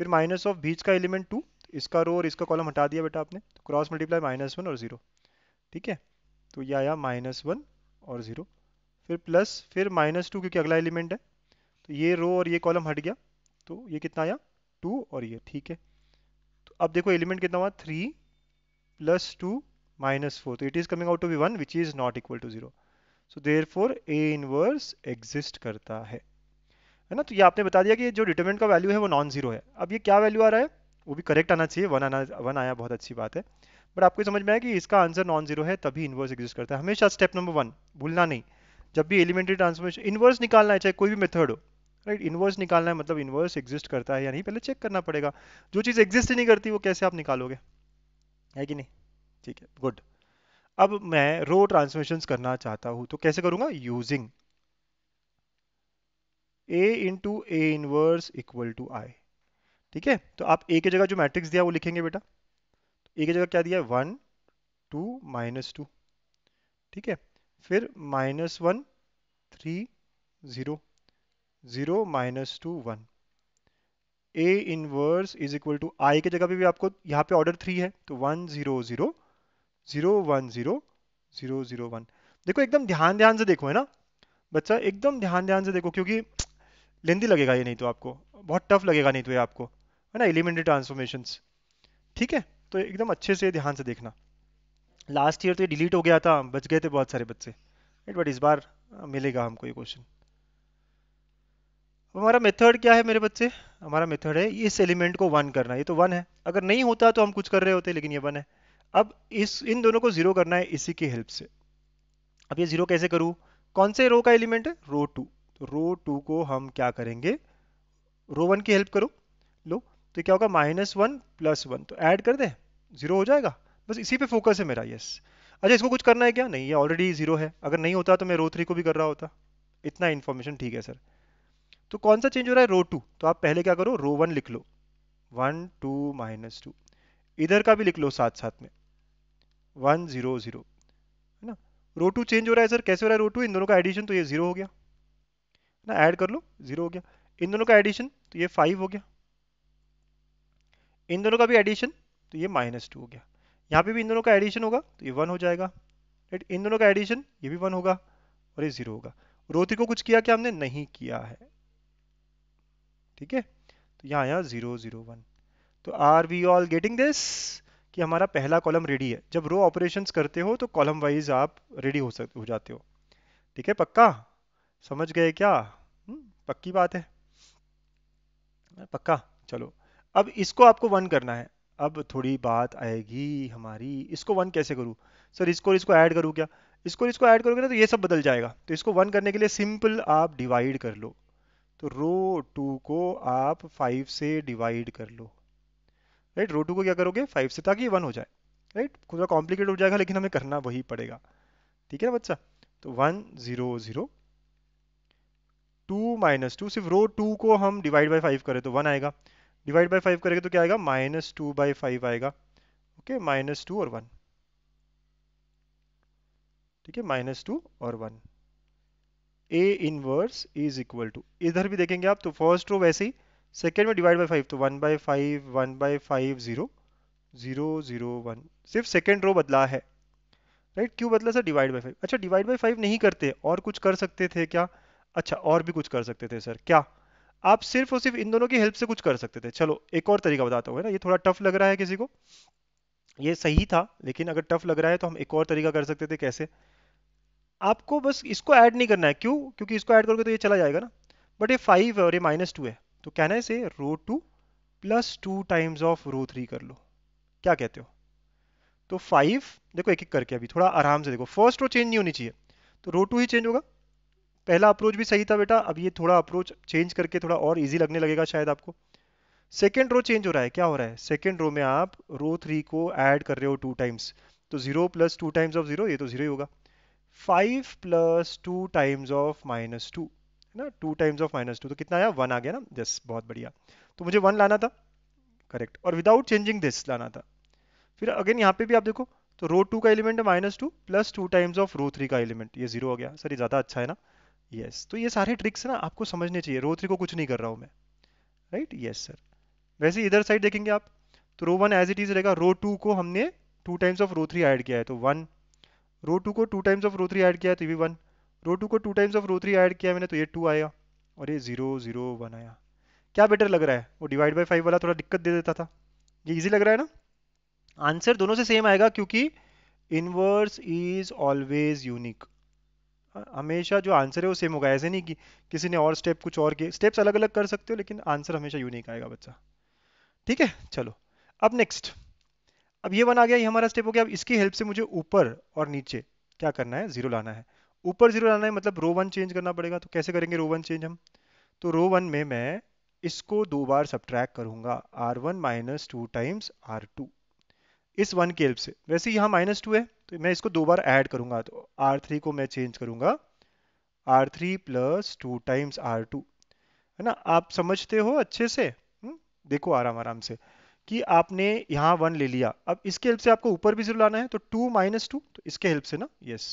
फिर माइनस ऑफ बीच का एलिमेंट टू इसका रो और इसका कॉलम हटा दिया बेटा आपने तो क्रॉस मल्टीप्लाई माइनस वन और ज़ीरो ठीक है तो ये आया माइनस वन और ज़ीरो फिर प्लस फिर माइनस टू क्योंकि अगला एलिमेंट है तो ये रो और ये कॉलम हट गया तो ये कितना आया टू और ये ठीक है तो अब देखो एलिमेंट कितना हुआ three plus two minus four तो it is coming out to be one which is not equal to zero so therefore A inverse exist करता है है ना तो ये आपने बता दिया कि जो डिटर्मेंट का वैल्यू है वो नॉन जीरो है अब ये क्या वैल्यू आ रहा है वो भी करेक्ट आना चाहिए वन आना वन आया बहुत अच्छी बात है बट आपको समझ में आया कि इसका आंसर नॉन जीरो है तभी इन्वर्स एग्जिस्ट करता है हमेशा स्टेप नंबर वन भूलना नहीं जब भी एलिमेंट्री ट्रांसफॉर्मेशन इन्वर्स निकालना है चाहे कोई भी मेथड हो राइट इनवर्स इन्वर्स निकालना है मतलब इन्वर्स एग्जिस्ट करता है या नहीं पहले चेक करना पड़ेगा जो चीज़ एग्जिस्ट ही नहीं करती वो कैसे आप निकालोगे है कि नहीं ठीक है गुड अब मैं रो ट्रांसमिशन करना चाहता हूं तो कैसे करूंगा using A into A inverse equal to I ठीक है तो आप ए की जगह जो मैट्रिक्स दिया वो लिखेंगे बेटा ए की जगह क्या दिया है वन टू माइनस टू ठीक है फिर minus one three zero zero minus two one A inverse is equal to I के जगह पे भी आपको यहाँ पे ऑर्डर थ्री है तो one zero zero zero one zero zero zero one देखो एकदम ध्यान ध्यान से देखो है ना बच्चा एकदम ध्यान ध्यान से देखो क्योंकि लेंदी लगेगा ये नहीं तो आपको बहुत टफ लगेगा नहीं तो ये आपको है ना एलिमेंट्री ट्रांसफॉर्मेशन ठीक है तो एकदम अच्छे से ध्यान से देखना लास्ट ईयर तो ये डिलीट हो गया था बच गए थे बहुत सारे बच्चे राइट बट इस बार मिलेगा हमको ये क्वेश्चन हमारा मेथड क्या है मेरे बच्चे हमारा मेथड है इस एलिमेंट को वन करना ये तो वन है अगर नहीं होता तो हम कुछ कर रहे होते लेकिन ये वन है अब इस इन दोनों को जीरो करना है इसी की हेल्प से अब ये जीरो कैसे करूं कौन से रो का एलिमेंट है रो टू तो रो टू को हम क्या करेंगे रो वन की हेल्प करो लो तो क्या होगा माइनस वन प्लस वन तो ऐड कर दें जीरो हो जाएगा बस इसी पे फोकस है मेरा यस अच्छा इसको कुछ करना है क्या नहीं ये ऑलरेडी जीरो है अगर नहीं होता तो मैं रो थ्री को भी कर रहा होता इतना इन्फॉर्मेशन ठीक है सर तो कौन सा चेंज हो रहा है रो टू तो आप पहले क्या करो रो वन लिख लो वन टू माइनस टू इधर का भी लिख लो साथ साथ में वन जीरो जीरो है ना रो टू चेंज हो रहा है सर कैसे हो रहा है रो टू इन दोनों का एडिशन तो ये जीरो हो गया ना ऐड कर लो जीरो हो गया इन दोनों का एडिशन तो ये फाइव हो गया इन दोनों का भी एडिशन तो ये माइनस टू हो गया यहाँ पे भी इन दोनों का एडिशन होगा तो ये वन हो जाएगा राइट इन दोनों का एडिशन ये भी वन होगा और ये जीरो होगा रोथी को कुछ किया क्या हमने नहीं किया है ठीक है तो यहाँ आया जीरो जीरो वन तो are we all getting this कि हमारा पहला कॉलम रेडी है जब रो ऑपरेशंस करते हो तो कॉलम वाइज आप रेडी हो सकते हो जाते हो ठीक है पक्का समझ गए क्या हम्म, पक्की बात है पक्का चलो अब इसको आपको वन करना है अब थोड़ी बात आएगी हमारी इसको वन कैसे करूँ सर इसको इसको ऐड करूँ क्या इसको इसको ऐड करोगे ना तो ये सब बदल जाएगा तो इसको वन करने के लिए सिंपल आप डिवाइड कर लो तो रो टू को आप फाइव से डिवाइड कर लो राइट रो टू को क्या करोगे फाइव से ताकि वन हो जाए राइट थोड़ा कॉम्प्लिकेट हो जाएगा लेकिन हमें करना वही पड़ेगा ठीक है ना बच्चा तो one zero zero two minus two सिर्फ रो टू को हम डिवाइड बाई फाइव करें तो वन आएगा डिवाइड बाई फाइव करेंगे तो क्या आएगा माइनस टू बाई फाइव आएगा ओके माइनस टू और वन ठीक है माइनस टू और one A inverse is equal to इधर भी देखेंगे आप तो फर्स्ट रो वैसे ही सेकेंड में डिवाइड बाई फाइव तो one by five one by five zero zero zero one सिर्फ सेकेंड रो बदला है राइट right? क्यों बदला सर डिवाइड बाई फाइव अच्छा डिवाइड बाई फाइव नहीं करते और कुछ कर सकते थे क्या अच्छा और भी कुछ कर सकते थे सर क्या आप सिर्फ और सिर्फ इन दोनों की हेल्प से कुछ कर सकते थे चलो एक और तरीका बताता हूँ ना ये थोड़ा टफ लग रहा है किसी को ये सही था लेकिन अगर टफ लग रहा है तो हम एक और तरीका कर सकते थे कैसे आपको बस इसको ऐड नहीं करना है क्यों क्योंकि इसको ऐड करोगे तो ये चला जाएगा ना बट ये फाइव है और ये माइनस टू है तो कहना है से row two plus two times of row three कर लो क्या कहते हो तो फाइव देखो एक एक करके अभी थोड़ा आराम से देखो फर्स्ट रो चेंज नहीं होनी चाहिए तो रो टू ही चेंज होगा पहला अप्रोच भी सही था बेटा अब ये थोड़ा अप्रोच चेंज करके थोड़ा और इजी लगने लगेगा शायद आपको सेकेंड रो चेंज हो रहा है क्या हो रहा है सेकेंड रो में आप रो थ्री को ऐड कर रहे हो टू टाइम्स तो zero plus two times of zero ये तो जीरो ही होगा five plus two times of minus two है ना two times of minus two तो कितना आया वन आ गया ना यस बहुत बढ़िया तो मुझे वन लाना था करेक्ट और विदाउट चेंजिंग दिस लाना था फिर अगेन यहाँ पे भी आप देखो तो रो टू का एलिमेंट है minus two plus two times of row three का एलिमेंट ये जीरो हो गया सर ये ज़्यादा अच्छा है ना यस तो ये सारे ट्रिक्स ना आपको समझने चाहिए रो थ्री को कुछ नहीं कर रहा हूँ मैं राइट यस सर वैसे इधर साइड देखेंगे आप तो row one as it is रहेगा रो टू को हमने two times of row three add किया है तो वन रो टू को two times of row three add किया है तो ये वन रो टू को two times of row three add किया मैंने तो ये टू आया और ये जीरो जीरो वन आया क्या बेटर लग रहा है वो डिवाइड बाई फाइव वाला थोड़ा दिक्कत दे देता था ये इजी लग रहा है ना आंसर दोनों से सेम आएगा क्योंकि इनवर्स इज ऑलवेज यूनिक हमेशा जो आंसर है वो सेम होगा ऐसे नहीं कि किसी ने और स्टेप कुछ और किए स्टेप्स अलग अलग कर सकते हो लेकिन आंसर हमेशा यूनिक आएगा बच्चा ठीक है चलो अब नेक्स्ट अब ये वन आ गया ये हमारा स्टेप हो गया अब इसकी हेल्प से मुझे ऊपर और नीचे क्या करना है जीरो लाना है ऊपर जीरो लाना है मतलब रो वन चेंज करना पड़ेगा तो कैसे करेंगे रो वन चेंज हम तो रो वन में मैं इसको दो बार सब्ट्रैक करूंगा R one minus two times R two इस वन की हेल्प से वैसे यहाँ माइनस टू है तो मैं इसको दो बार ऐड करूंगा तो आर थ्री को मैं चेंज करूंगा R three plus two times R है ना आप समझते हो अच्छे से हुँ? हम्म? देखो आराम आराम से कि आपने यहाँ वन ले लिया अब इसके हेल्प से आपको ऊपर भी जरूर लाना है तो टू माइनस टू तो इसके हेल्प से ना यस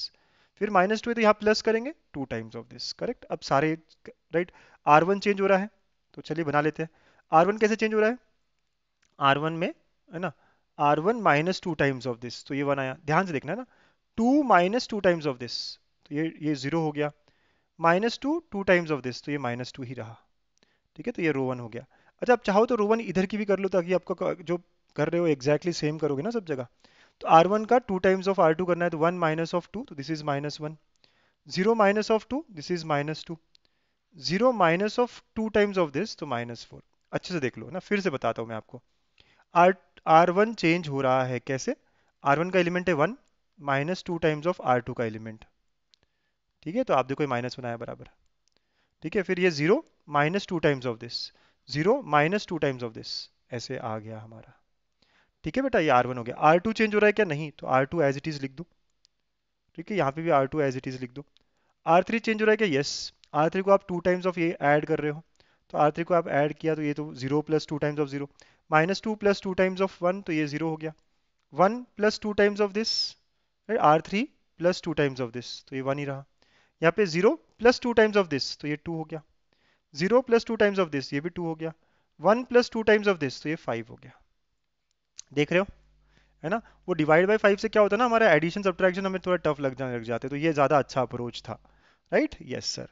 फिर माइनस टू है तो यहाँ प्लस करेंगे two times of this correct अब सारे राइट आर वन चेंज हो रहा है तो चलिए बना लेते हैं आर वन कैसे चेंज हो रहा है आर वन में है ना R one minus two times of this तो ये वन आया ध्यान से देखना है ना two minus two times of this तो ये ये जीरो हो गया minus two two times of this तो ये माइनस टू ही रहा ठीक है तो ये रो वन हो गया अच्छा आप चाहो तो रो वन इधर की भी कर लो ताकि आपका जो कर रहे हो एग्जैक्टली exactly सेम करोगे ना सब जगह तो आर वन का two times of R two करना है तो वन माइनस ऑफ टू तो this is minus one zero minus of two this is minus two zero minus of two times of this तो माइनस फोर अच्छे से देख लो ना फिर से बताता हूँ मैं आपको आर आर वन चेंज हो रहा है कैसे आर वन का एलिमेंट है one minus two times of R two का एलिमेंट ठीक है तो आप देखो माइनस बनाया बराबर ठीक है फिर ये zero minus two times of this zero minus two times of this ऐसे आ गया हमारा ठीक है बेटा ये आर वन हो गया आर टू चेंज हो रहा है क्या नहीं तो R two as it is लिख दो ठीक है यहाँ पे भी R two as it is लिख दो आर थ्री चेंज हो रहा है क्या यस आर थ्री को आप टू टाइम्स ऑफ ये एड कर रहे हो तो आर थ्री को आप एड किया तो ये तो zero plus two times of zero minus two plus two times of one तो ये जीरो हो गया one plus two times of this R three plus two times of this तो ये वन ही रहा यहाँ पे zero plus two times of this तो ये टू हो गया zero plus two times of this ये भी टू हो गया one plus two times of this तो ये फाइव हो गया देख रहे हो है ना वो डिवाइड बाई फाइव से क्या होता है ना हमारा एडिशन सब्ट्रैक्शन हमें थोड़ा टफ लग जाने लग जाते तो ये ज़्यादा अच्छा अप्रोच था राइट यस सर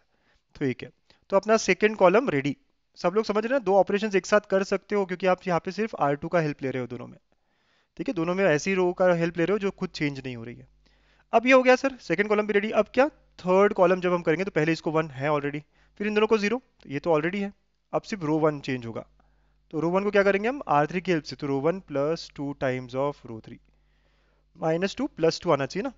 ठीक है तो अपना सेकेंड कॉलम रेडी सब लोग समझ रहे हैं दो ऑपरेशन एक साथ कर सकते हो क्योंकि आप यहाँ पे सिर्फ आर टू का हेल्प ले रहे हो दोनों में ठीक है दोनों में ऐसी रो का हेल्प ले रहे हो जो खुद चेंज नहीं हो रही है अब ये हो गया सर सेकंड कॉलम भी रेडी अब क्या थर्ड कॉलम जब हम करेंगे तो पहले इसको वन है ऑलरेडी फिर इन दोनों को जीरो तो ये तो ऑलरेडी है अब सिर्फ रो वन चेंज होगा तो रो वन को क्या करेंगे हम आर थ्री की हेल्प से तो row one plus two times of row three minus two plus two आना चाहिए ना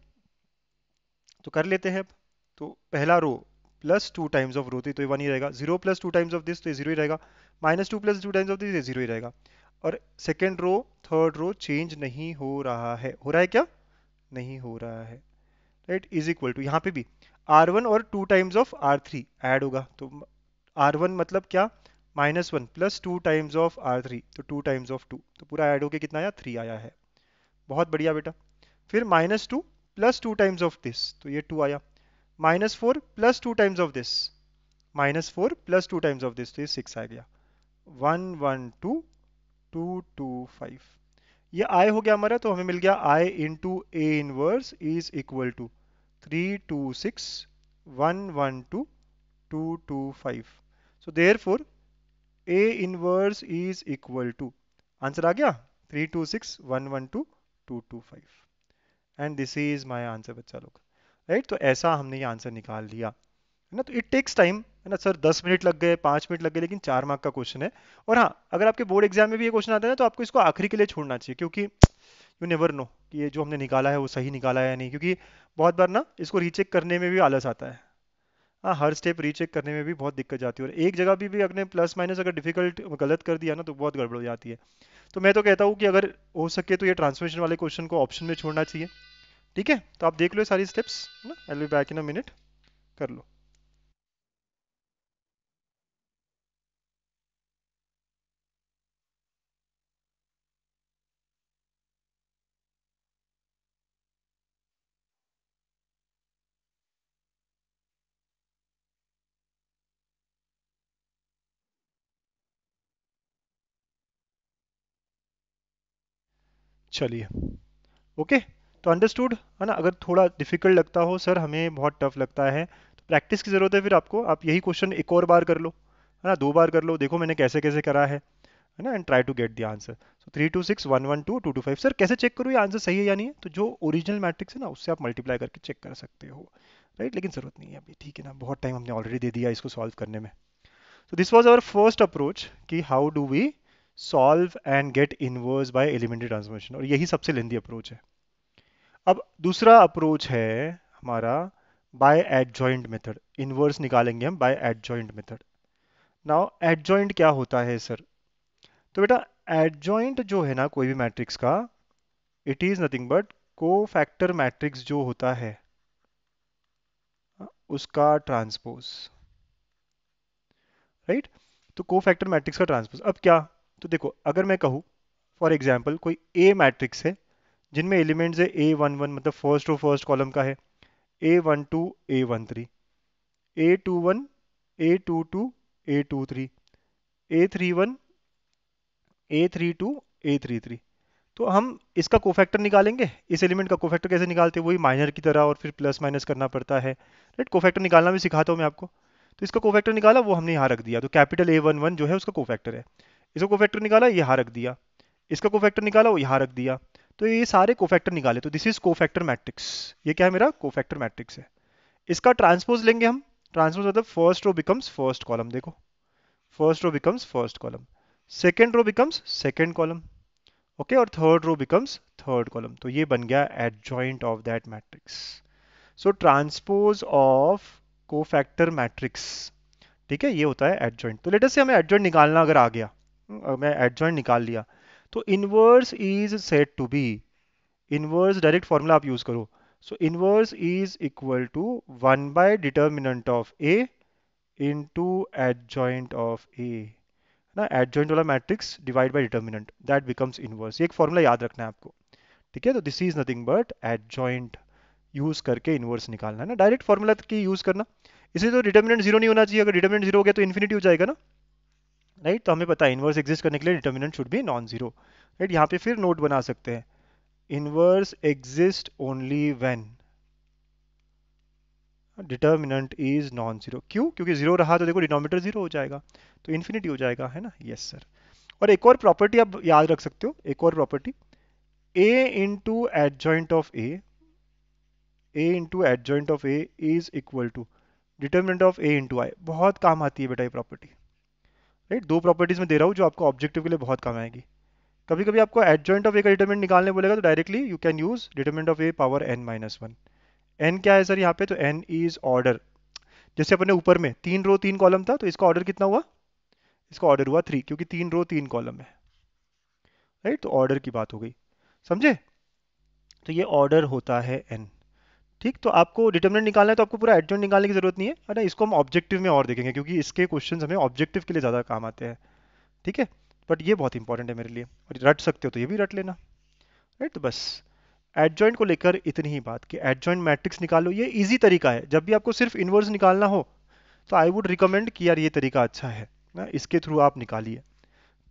तो कर लेते हैं अब तो पहला row plus two times of रोते तो ये वन ही रहेगा zero plus two times of this तो ये जीरो ही रहेगा minus two plus two times of this ये जीरो ही रहेगा और second row third row change नहीं हो रहा है हो रहा है क्या नहीं हो रहा है राइट इज इक्वल टू यहाँ पे भी आर वन और two times of R three add होगा तो आर वन मतलब क्या minus one plus two times of R three तो टू टाइम्स ऑफ टू तो पूरा एड होके कितना आया थ्री आया है बहुत बढ़िया बेटा फिर minus two plus two times of this तो ये टू आया minus four plus two times of this minus four plus two times of this तो ये सिक्स आ गया one one two two two five ये आई हो गया हमारा तो हमें मिल गया I into A inverse is equal to three two six one one two two two five so therefore A inverse is equal to answer आ गया three two six one one two two two five and this is my answer बच्चा लोग right तो ऐसा हमने ये answer निकाल लिया है ना तो इट टेक्स टाइम है ना सर दस मिनट लग गए पांच मिनट लग गए लेकिन चार मार्क का क्वेश्चन है और हाँ अगर आपके बोर्ड एग्जाम में भी ये क्वेश्चन आता है ना तो आपको इसको आखिरी के लिए छोड़ना चाहिए क्योंकि यू नेवर नो कि ये जो हमने निकाला है वो सही निकाला है या नहीं क्योंकि बहुत बार ना इसको रीचेक करने में भी आलस आता है हाँ हर स्टेप रीचेक करने में भी बहुत दिक्कत जाती है और एक जगह भी, भी अगर प्लस माइनस अगर डिफिकल्ट गलत कर दिया ना तो बहुत गड़बड़ हो जाती है तो मैं तो कहता हूँ कि अगर हो सके तो ये ट्रांसमिशन वाले क्वेश्चन को ऑप्शन में छोड़ना चाहिए ठीक है तो आप देख लो सारी स्टेप्स ना I'll be back in a minute कर लो चलिए ओके okay? तो अंडरस्टूड है ना अगर थोड़ा डिफिकल्ट लगता हो सर हमें बहुत टफ लगता है तो प्रैक्टिस की ज़रूरत है फिर आपको आप यही क्वेश्चन एक और बार कर लो है ना दो बार कर लो देखो मैंने कैसे कैसे करा है है ना and try to get the answer so three two six one one two two two five sir कैसे चेक करो ये आंसर सही है या नहीं है तो जो ओरिजिनल मैट्रिक्स है ना उससे आप मल्टीप्लाई करके चेक कर सकते हो राइट लेकिन ज़रूरत नहीं है अभी ठीक है ना बहुत टाइम हमने ऑलरेडी दे दिया इसको सॉल्व करने में so this was our first approach कि how do we solve and get inverse by elementary transformation और यही सबसे लेंदी अप्रोच है अब दूसरा अप्रोच है हमारा by adjoint method inverse निकालेंगे हम by adjoint method now adjoint क्या होता है सर तो बेटा एड जॉइंट जो है ना कोई भी मैट्रिक्स का it is nothing but cofactor matrix जो होता है उसका ट्रांसपोज राइट right? तो को फैक्टर मैट्रिक्स का ट्रांसपोज अब क्या तो देखो अगर मैं कहूं फॉर एग्जाम्पल कोई ए मैट्रिक्स है जिनमें एलिमेंट्स है ए वन वन मतलब फर्स्ट टू फर्स्ट कॉलम का है a one two A one three a two one a two two a two three a three one A three two a three three तो हम इसका cofactor निकालेंगे इस element का cofactor कैसे निकालते हैं वही माइनर की तरह और फिर प्लस माइनस करना पड़ता है राइट कोफैक्टर निकालना भी सिखाता हूँ मैं आपको तो इसका कोफैक्टर निकाला वो हमने यहाँ रख दिया तो कैपिटल ए वन वन जो है उसका कोफैक्टर है इसका कोफैक्टर निकाला यहाँ रख दिया इसका कोफैक्टर निकाला वो यहाँ रख दिया तो ये सारे कोफैक्टर निकाले तो दिस इज कोफैक्टर मैट्रिक्स ये क्या है मेरा कोफैक्टर मैट्रिक्स है इसका ट्रांसपोज लेंगे हम ट्रांसपोज मतलब first row becomes first column देखो first row becomes first column second row becomes second column okay और third row becomes third column तो ये बन गया adjoint of that matrix so transpose of cofactor matrix ठीक है ये होता है एडजॉइंट तो लेटर से हमें एडजॉइंट निकालना अगर आ गया हम्म, मैं एडजॉइंट निकाल लिया तो inverse is set to be inverse direct formula आप यूज करो so inverse is equal to one by determinant of A into adjoint of A ना एडजॉइंट वाला matrix divide by determinant that becomes inverse ये एक formula याद रखना है आपको ठीक है तो this is nothing but adjoint use करके इनवर्स निकालना है ना डायरेक्ट फॉर्मूला की यूज करना इसे तो डिटर्मिनेंट जीरो नहीं होना चाहिए अगर डिटर्मिनेंट जीरो हो गया तो इन्फिनिटी हो जाएगा ना राइट तो हमें पता है इनवर्स एग्जिस्ट करने के लिए determinant should be non zero right यहाँ पे फिर नोट बना सकते हैं inverse exist only when determinant is non zero क्यों क्योंकि जीरो रहा तो देखो डिनोमीटर जीरो हो जाएगा तो इन्फिनिटी हो जाएगा है ना यस yes, सर और एक और प्रॉपर्टी आप याद रख सकते हो एक और property A into adjoint of A A into adjoint of A is equal to determinant of A into I बहुत काम आती है बेटा ये प्रॉपर्टी राइट दो प्रॉपर्टीज में दे रहा हूँ जो आपको ऑब्जेक्टिव के लिए बहुत काम आएगी कभी कभी आपको एडजॉइंट ऑफ ए का डिटर्मेंट निकालने बोलेगा तो directly you can use determinant of A power n minus one n क्या है सर यहाँ पे तो एन इज ऑर्डर जैसे अपने ऊपर में तीन रो तीन कॉलम था तो इसका ऑर्डर कितना हुआ इसका ऑर्डर हुआ थ्री क्योंकि तीन रो तीन कॉलम है राइट तो ऑर्डर की बात हो गई समझे तो ये ऑर्डर होता है एन ठीक तो आपको डिटर्मिनेंट निकालना है तो आपको पूरा एडजॉइंट निकालने की जरूरत नहीं है है ना इसको हम ऑब्जेक्टिव में और देखेंगे क्योंकि इसके क्वेश्चन हमें ऑब्जेक्टिव के लिए ज़्यादा काम आते हैं ठीक है बट ये बहुत इंपॉर्टेंट है मेरे लिए और रट सकते हो तो ये भी रट लेना राइट तो बस एडजॉइंट को लेकर इतनी ही बात कि एडजॉइंट मैट्रिक्स निकालो ये ईजी तरीका है जब भी आपको सिर्फ इन्वर्स निकालना हो तो आई वुड रिकमेंड कि यार ये तरीका अच्छा है ना इसके थ्रू आप निकालिए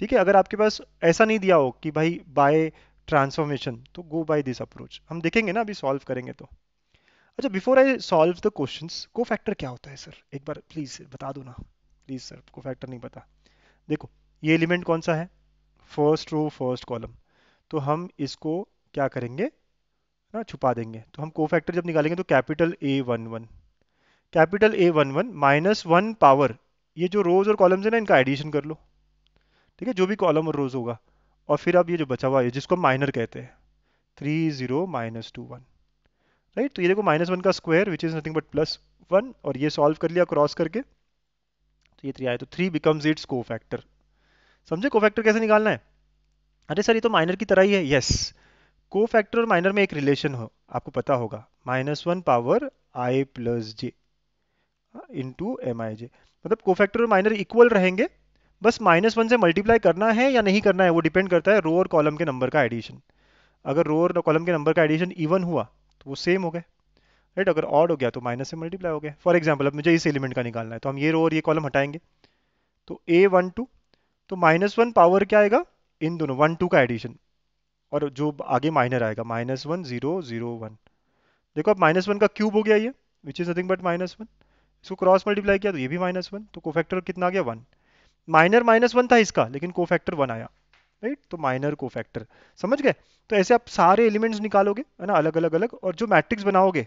ठीक है अगर आपके पास ऐसा नहीं दिया हो कि भाई बाय ट्रांसफॉर्मेशन तो गो बाय दिस अप्रोच हम देखेंगे ना अभी सॉल्व करेंगे तो अच्छा before I solve the question cofactor क्या होता है सर एक बार प्लीज बता दो ना प्लीज सर को फैक्टर नहीं पता देखो ये एलिमेंट कौन सा है फर्स्ट रो फर्स्ट कॉलम तो हम इसको क्या करेंगे ना छुपा देंगे तो हम को फैक्टर जब निकालेंगे तो capital A one one capital A one one minus one power ये जो रोज और कॉलम्स है ना इनका एडिशन कर लो ठीक है जो भी कॉलम और रोज होगा और फिर अब ये जो बचा हुआ है जिसको हम माइनर कहते हैं three zero minus two one right तो ये देखो माइनस वन का square which is nothing but plus one और ये सॉल्व कर लिया क्रॉस करके तो ये थ्री आया तो three becomes its cofactor समझे को फैक्टर कैसे निकालना है अरे सर ये तो माइनर की तरह ही है यस yes. को फैक्टर और माइनर में एक रिलेशन हो आपको पता होगा minus one power i plus j into M i j मतलब को फैक्टर और माइनर इक्वल रहेंगे बस माइनस वन से मल्टीप्लाई करना है या नहीं करना है वो डिपेंड करता है रो और कॉलम के नंबर का एडिशन अगर रो और कॉलम के नंबर का एडिशन इवन हुआ वो सेम हो गए राइट अगर ऑड हो गया तो माइनस से मल्टीप्लाई हो गया फॉर एग्जाम्पल अब मुझे इस एलिमेंट का निकालना है तो हम ये रो और ये कॉलम हटाएंगे तो ए वन टू तो माइनस वन पावर क्या आएगा इन दोनों वन टू का एडिशन और जो आगे माइनर आएगा minus one zero zero one देखो अब माइनस वन का क्यूब हो गया ये which is nothing but minus one इसको क्रॉस मल्टीप्लाई किया तो ये भी माइनस वन तो कोफैक्टर कितना आ गया वन माइनर माइनस वन था इसका लेकिन कोफैक्टर वन आया राइट तो माइनर को फैक्टर समझ गए तो ऐसे आप सारे एलिमेंट्स निकालोगे है ना अलग अलग अलग और जो मैट्रिक्स बनाओगे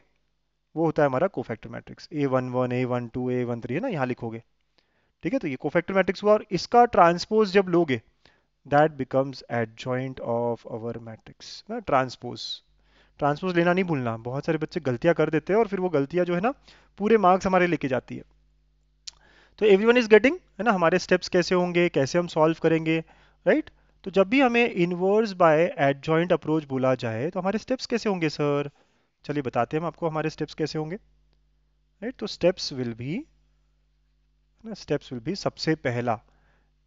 वो होता है हमारा cofactor matrix a one one A one two A one three है ना यहाँ लिखोगे ठीक है तो ये कोफैक्टर मैट्रिक्स हुआ और इसका ट्रांसपोज जब लोगे that becomes adjoint of our matrix ना ट्रांसपोज ट्रांसपोज लेना नहीं भूलना बहुत सारे बच्चे गलतियां कर देते हैं और फिर वो गलतियां जो है ना पूरे मार्क्स हमारे लेके जाती है तो एवरी वन इज गेटिंग है ना हमारे स्टेप्स कैसे होंगे कैसे हम सॉल्व करेंगे राइट right? तो जब भी हमें inverse by adjoint approach बोला जाए तो हमारे स्टेप्स कैसे होंगे सर चलिए बताते हैं हम आपको हमारे स्टेप्स कैसे होंगे राइट तो steps will be steps will be सबसे पहला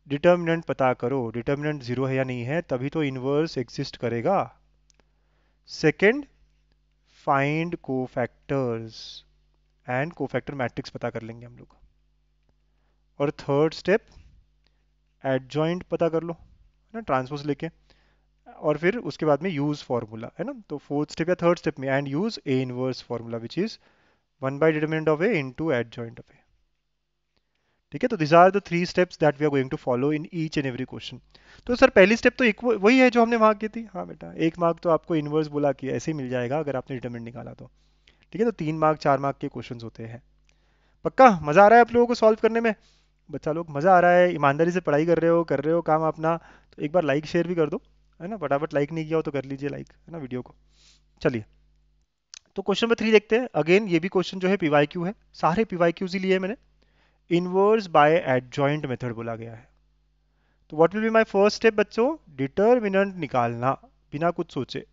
डिटर्मिनेंट पता करो डिटर्मिनेंट जीरो है या नहीं है तभी तो इनवर्स एग्जिस्ट करेगा second find cofactors and cofactor matrix पता कर लेंगे हम लोग और थर्ड स्टेप एडजॉइंट पता कर लो ना ट्रांसपोज लेके और फिर उसके बाद में यूज फॉर्मूला है ना तो फोर्थ स्टेप या थर्ड स्टेप में and use A inverse formula which is one by determinant of A into adjoint of A ठीक है तो this are the three steps that we are going to follow in each and every question तो sir पहली step तो एक वही है जो हमने वहाँ की थी हाँ बेटा एक मार्क तो आपको इनवर्स बोला कि ऐसे ही मिल जाएगा अगर आपने डिटर्मिनेंट निकाला तो ठीक है तो तीन मार्क चार मार्क के क्वेश्चन होते हैं पक्का मज़ा आ रहा है आप लोगों को सॉल्व करने में बच्चा लोग मज़ा आ रहा है ईमानदारी से पढ़ाई कर रहे हो कर रहे हो काम अपना तो एक बार लाइक शेयर भी कर दो है ना फटाफट लाइक नहीं किया हो तो कर लीजिए लाइक है ना वीडियो को चलिए तो क्वेश्चन नंबर थ्री देखते हैं अगेन ये भी क्वेश्चन जो है पीवाई क्यू है सारे पीवाई क्यूज ही लिए मैंने इनवर्स बाय एडजॉइंट मेथड बोला गया है तो what will be my first step बच्चों डिटरमिनेंट निकालना बिना कुछ सोचे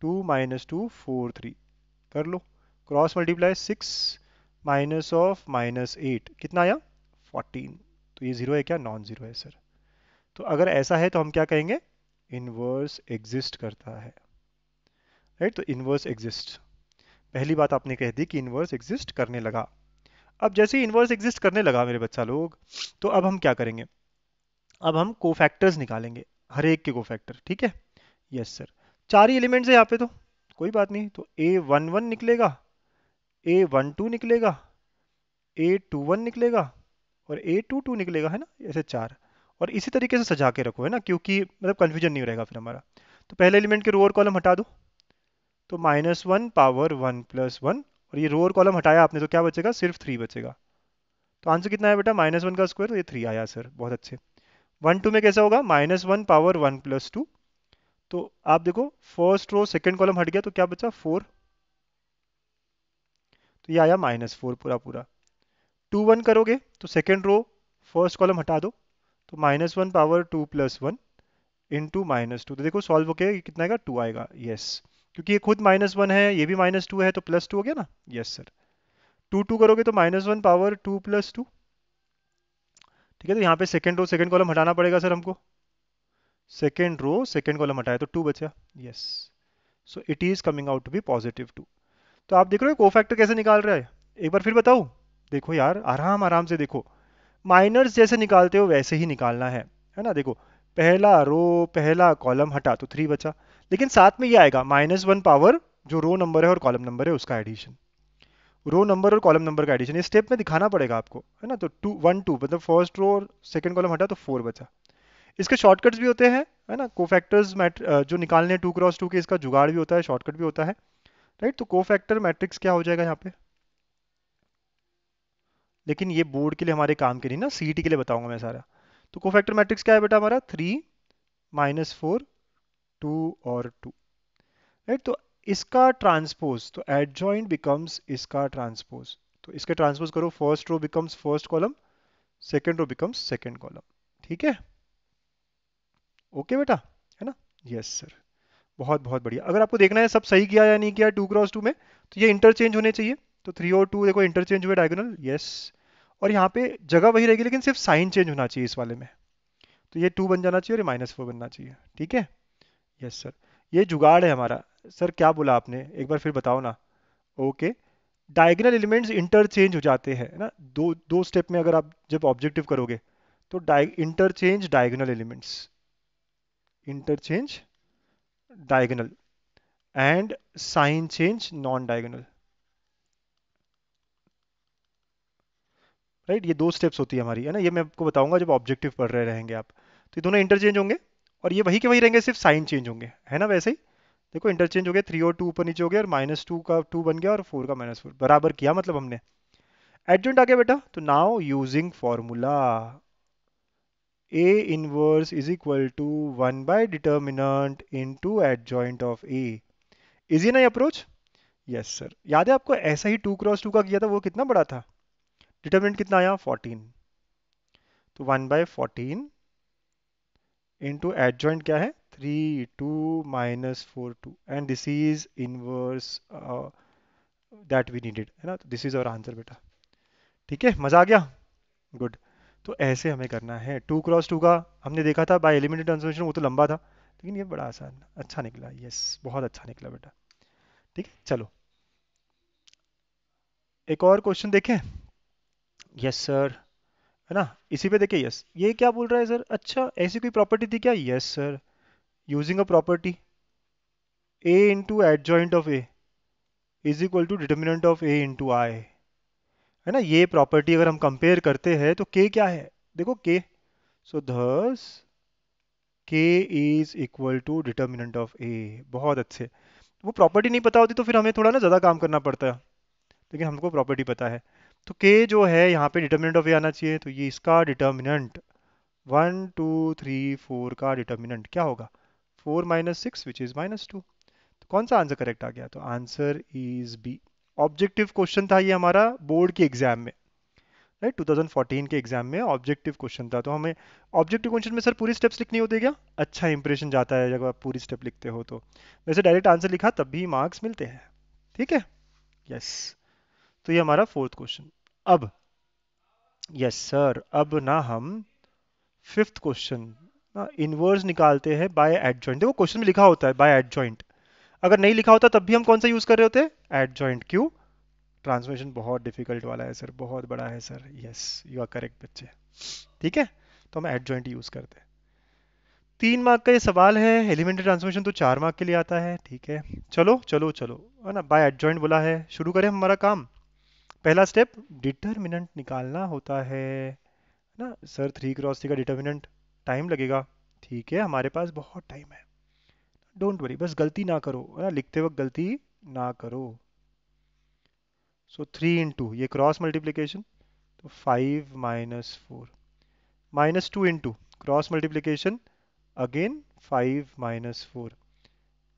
two minus two four three कर लो cross multiply six minus of minus eight कितना आया फोर्टीन तो ये जीरो है क्या नॉन जीरो है सर तो अगर ऐसा है तो हम क्या कहेंगे इनवर्स एग्जिस्ट करता है राइट तो इनवर्स एग्जिस्ट पहली बात आपने कह दी कि इनवर्स एग्जिस्ट करने लगा अब जैसे इनवर्स एग्जिस्ट करने लगा मेरे बच्चा लोग तो अब हम क्या करेंगे अब हम को फैक्टर्स निकालेंगे हर एक के को फैक्टर ठीक है यस सर चार ही एलिमेंट्स है यहाँ पे तो कोई बात नहीं तो ए वन वन निकलेगा ए वन टू निकलेगा ए टू वन निकलेगा और ए टू टू निकलेगा है ना ऐसे चार और इसी तरीके से सजा के रखो है ना क्योंकि मतलब कन्फ्यूजन नहीं रहेगा फिर हमारा तो पहले एलिमेंट के रो और कॉलम हटा दो तो minus one power one plus one और ये रो और कॉलम हटाया आपने तो क्या बचेगा सिर्फ थ्री बचेगा तो आंसर कितना है बेटा माइनस वन का स्क्वायर तो ये थ्री आया सर बहुत अच्छे वन टू में कैसा होगा minus one power one plus two तो आप देखो फर्स्ट रो सेकेंड कॉलम हट गया तो क्या बचा फोर तो ये आया माइनस फोर पूरा पूरा टू वन करोगे तो सेकेंड रो फर्स्ट कॉलम हटा दो तो minus one power two plus one into minus two तो देखो सॉल्व होके कितना आएगा टू आएगा यस क्योंकि ये खुद माइनस वन है ये भी माइनस टू है तो प्लस टू हो गया ना यस सर टू टू करोगे तो minus one power two plus two ठीक है तो यहाँ पे सेकेंड रो सेकेंड कॉलम हटाना पड़ेगा सर हमको सेकेंड रो सेकेंड कॉलम हटाया तो टू बचा yes so it is coming out to be positive two तो आप देख रहे हो को फैक्टर कैसे निकाल रहा है एक बार फिर बताओ देखो यार आराम आराम से देखो माइनर्स जैसे निकालते हो वैसे ही निकालना है है ना देखो पहला रो पहला कॉलम हटा तो थ्री बचा लेकिन साथ में ये आएगा माइनस वन पावर जो रो नंबर है और कॉलम नंबर है उसका एडिशन रो नंबर और कॉलम नंबर का एडिशन इस स्टेप में दिखाना पड़ेगा आपको है ना तो टू वन टू मतलब फर्स्ट रो और सेकेंड कॉलम हटा तो फोर बचा इसके शॉर्टकट्स भी होते हैं है ना को फैक्टर्स जो निकालने टू क्रॉस टू के इसका जुगाड़ भी होता है शॉर्टकट भी होता है राइट तो फैक्टर मैट्रिक्स क्या हो जाएगा यहाँ पे लेकिन ये बोर्ड के लिए हमारे काम के नहीं ना सी के लिए बताऊंगा मैं सारा तो कोफैक्टर मैट्रिक्स क्या है बेटा हमारा थ्री माइनस फोर टू और टू राइट तो इसका ट्रांसपोज तो एड जॉइंट बिकम्स इसका ट्रांसपोज तो इसके ट्रांसपोज करो first row becomes first column second row becomes second column ठीक है ओके बेटा है ना यस सर बहुत बहुत बढ़िया अगर आपको देखना है सब सही किया या नहीं किया टू क्रॉस टू में तो ये इंटरचेंज होने चाहिए तो थ्री और टू देखो इंटरचेंज हुए डायगोनल यस और यहाँ पे जगह वही रहेगी लेकिन सिर्फ साइन चेंज होना चाहिए इस वाले में तो ये टू बन जाना चाहिए और ये माइनस फोर बनना चाहिए ठीक है यस सर ये जुगाड़ है हमारा सर क्या बोला आपने एक बार फिर बताओ ना ओके डायगनल एलिमेंट्स इंटरचेंज हो जाते हैं ना दो दो स्टेप में अगर आप जब ऑब्जेक्टिव करोगे तो interchange diagonal elements interchange diagonal and sign change non diagonal right ये दो स्टेप्स होती है हमारी है ना ये मैं आपको बताऊंगा जब ऑब्जेक्टिव पढ़ रहे रहेंगे आप तो ये दोनों इंटरचेंज होंगे और ये वही के वही रहेंगे सिर्फ साइन चेंज होंगे है ना वैसे ही देखो इंटरचेंज हो गया थ्री और टू ऊपर नीचे हो गया और माइनस टू का टू बन गया और फोर का माइनस फोर बराबर किया मतलब हमने एडजेंट आ गया बेटा तो now using formula A inverse is equal to one by determinant into adjoint of A easy ना अप्रोच यस सर याद है आपको ऐसा ही टू क्रॉस टू का किया था वो कितना बड़ा था डिटर्मिनेंट कितना आया 14 तो 1 by fourteen into adjoint क्या है 3 two minus four two and this is inverse that we needed है ना तो दिस इज अवर आंसर बेटा ठीक है मजा आ गया गुड तो ऐसे हमें करना है टू क्रॉस टू का हमने देखा था बाय एलिमिनेट ट्रांसफॉर्मेशन वो तो लंबा था लेकिन ये बड़ा आसान अच्छा निकला यस yes, बहुत अच्छा निकला बेटा ठीक है चलो एक और क्वेश्चन देखें यस सर है ना इसी पे देखिए यस ये क्या बोल रहा है सर अच्छा ऐसी कोई प्रॉपर्टी थी क्या yes sir using a property A into adjoint of A is equal to determinant of A into I है ना ये प्रॉपर्टी अगर हम कंपेयर करते हैं तो के क्या है देखो के so thus K is equal to determinant of A बहुत अच्छे वो प्रॉपर्टी नहीं पता होती तो फिर हमें थोड़ा ना ज़्यादा काम करना पड़ता है लेकिन हमको प्रॉपर्टी पता है तो के जो है यहाँ पे डिटर्मिनेंट ऑफ ए आना चाहिए तो ये इसका determinant one two three four का डिटर्मिनेंट क्या होगा four minus six which is minus two तो कौन सा आंसर करेक्ट आ गया तो answer is B objective question था ये हमारा बोर्ड के एग्जाम में राइट right? 2014 के एग्जाम में ऑब्जेक्टिव क्वेश्चन था तो हमें ऑब्जेक्टिव क्वेश्चन में सर पूरी स्टेप्स लिखनी होती क्या अच्छा इंप्रेशन जाता है जब आप पूरी स्टेप लिखते हो तो वैसे डायरेक्ट आंसर लिखा तब भी मार्क्स मिलते हैं ठीक है यस yes. तो ये हमारा फोर्थ क्वेश्चन अब यस सर अब ना हम फिफ्थ क्वेश्चन इनवर्स निकालते हैं बाय एड ज्वाइंट देखो क्वेश्चन में लिखा होता है बाय एड ज्वाइंट अगर नहीं लिखा होता तब भी हम कौन सा यूज कर रहे होते एड ज्वाइंट क्यू ट्रांसमिशन बहुत डिफिकल्ट वाला है सर बहुत बड़ा है sir yes you are correct बच्चे ठीक है तो हम एड ज्वाइंट यूज करते हैं तीन मार्क का ये सवाल है एलिमेंट्री ट्रांसमिशन तो चार मार्क के लिए आता है ठीक है चलो चलो चलो है ना बाय ज्वाइंट बोला है शुरू करें हमारा काम पहला स्टेप डिटर्मिनेंट निकालना होता है ना सर थ्री क्रॉस थ्री का डिटर्मिनेंट टाइम लगेगा ठीक है हमारे पास बहुत टाइम है डोंट वरी बस गलती ना करो है ना लिखते वक्त गलती ना करो सो थ्री इन ये क्रॉस मल्टीप्लीकेशन तो five minus four minus two इन cross multiplication again five minus four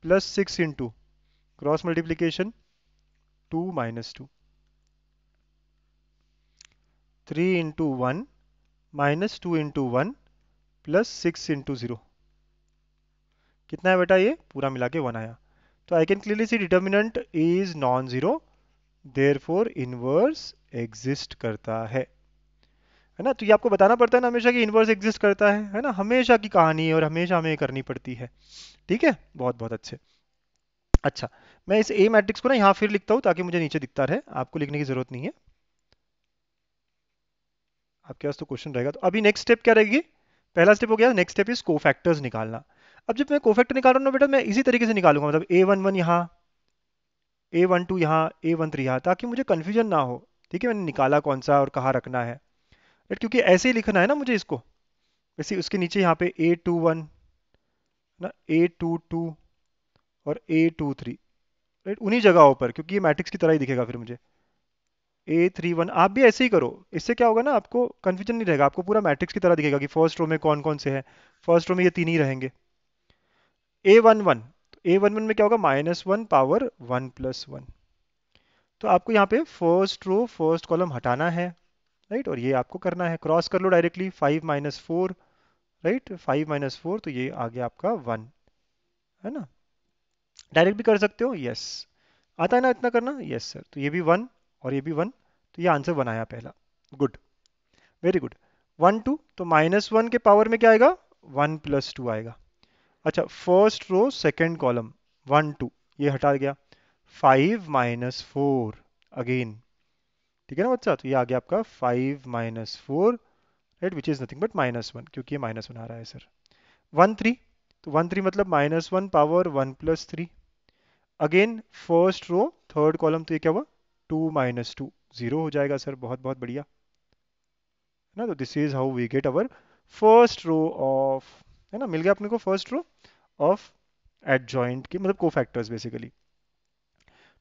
plus six इन cross multiplication two minus two 3 into 1 minus two into one plus six into zero कितना है बेटा ये पूरा मिला के वन आया तो I can clearly see determinant is non zero therefore inverse exist करता है है ना तो ये आपको बताना पड़ता है ना हमेशा कि इनवर्स एग्जिस्ट करता है है ना हमेशा की कहानी है और हमेशा हमें करनी पड़ती है ठीक है बहुत बहुत अच्छे अच्छा मैं इस ए मैट्रिक्स को ना यहाँ फिर लिखता हूँ ताकि मुझे नीचे दिखता रहे आपको लिखने की ज़रूरत नहीं है आपके पास तो क्वेश्चन रहेगा तो अभी नेक्स्ट स्टेप क्या रहेगी पहला स्टेप हो गया नेक्स्ट स्टेप इज कोफैक्टर्स निकालना अब जब मैं कोफैक्टर निकाल रहा हूँ ना बेटा मैं इसी तरीके से निकालूंगा मतलब ए वन वन यहाँ ए वन टू यहाँ ए वन थ्री यहाँ ताकि मुझे कन्फ्यूजन ना हो ठीक है मैंने निकाला कौन सा और कहाँ रखना है बट क्योंकि ऐसे ही लिखना है ना मुझे इसको वैसे उसके नीचे यहाँ पे ए टू वन ना ए टू टू और ए टू थ्री राइट उन्हीं जगहों पर क्योंकि ये मैट्रिक्स की तरह ही दिखेगा फिर मुझे ए थ्री वन आप भी ऐसे ही करो इससे क्या होगा ना आपको कन्फ्यूजन नहीं रहेगा आपको पूरा मैट्रिक्स की तरह दिखेगा कि फर्स्ट रो में कौन कौन से है फर्स्ट रो में ये तीन ही रहेंगे a one one A one one में क्या होगा minus one power one plus one तो आपको यहाँ पे फर्स्ट रो फर्स्ट कॉलम हटाना है राइट और ये आपको करना है क्रॉस कर लो directly five minus four right five minus four तो ये आ गया आपका वन है ना डायरेक्ट भी कर सकते हो यस आता है ना इतना करना यस सर तो ये भी वन और ये भी वन तो ये आंसर वन आया पहला good very good one two तो माइनस वन के पावर में क्या आएगा वन प्लस टू आएगा अच्छा first row second column one two ये हटा गया फाइव माइनस फोर अगेन ठीक है ना बच्चा तो ये आ गया आपका five minus four right which is nothing but minus one क्योंकि ये माइनस वन आ रहा है सर वन थ्री तो वन थ्री मतलब minus one power one plus three again first row third column तो ये क्या हुआ टू माइनस टू जीरो हो जाएगा सर बहुत बहुत बढ़िया है ना तो this is how we get our first row of है ना मिल गया अपने को first row of adjoint की मतलब को फैक्टर्स बेसिकली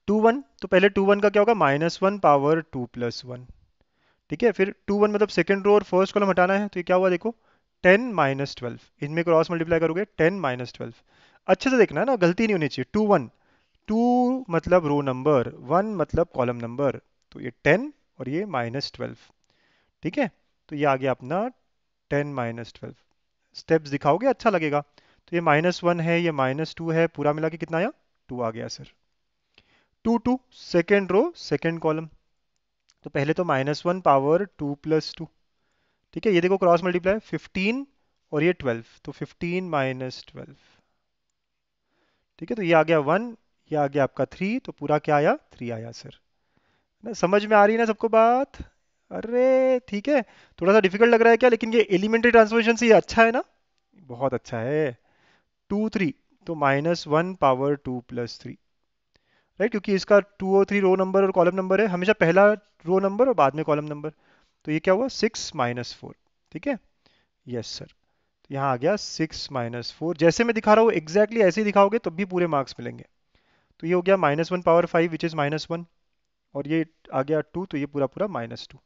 टू वन तो पहले टू वन का क्या होगा minus one power two plus one ठीक है फिर टू वन मतलब सेकेंड रो और फर्स्ट कॉलम हटाना है तो ये क्या हुआ देखो टेन माइनस ट्वेल्व इनमें क्रॉस मल्टीप्लाई करोगे टेन माइनस ट्वेल्व अच्छे से देखना है ना गलती नहीं होनी चाहिए टू वन टू मतलब रो नंबर वन मतलब कॉलम नंबर तो ये टेन और ये माइनस ट्वेल्व ठीक है तो ये आ गया अपना टेन माइनस ट्वेल्व स्टेप्स दिखाओगे अच्छा लगेगा तो ये माइनस वन है ये माइनस टू है पूरा मिला के कितना आया टू आ गया sir two two second row second column तो पहले तो minus one power two plus two ठीक है ये देखो क्रॉस मल्टीप्लाई फिफ्टीन और ये ट्वेल्व तो फिफ्टीन माइनस ट्वेल्व ठीक है तो ये आ गया वन ये आ गया आपका थ्री तो पूरा क्या आया थ्री आया सर ना समझ में आ रही है ना सबको बात अरे ठीक है थोड़ा सा डिफिकल्ट लग रहा है क्या लेकिन ये एलिमेंट्री ट्रांसफॉर्मेशन से ये अच्छा है ना बहुत अच्छा है टू थ्री तो minus one power two plus three right क्योंकि इसका टू और थ्री रो नंबर और कॉलम नंबर है हमेशा पहला रो नंबर और बाद में कॉलम नंबर तो ये क्या हुआ सिक्स माइनस फोर ठीक है यस सर तो यहाँ आ गया सिक्स माइनस फोर जैसे मैं दिखा रहा हूँ एग्जैक्टली exactly ऐसे ही दिखाओगे तब भी पूरे मार्क्स मिलेंगे तो ये हो गया minus one power five which is minus one और ये आ गया टू तो ये पूरा पूरा माइनस टू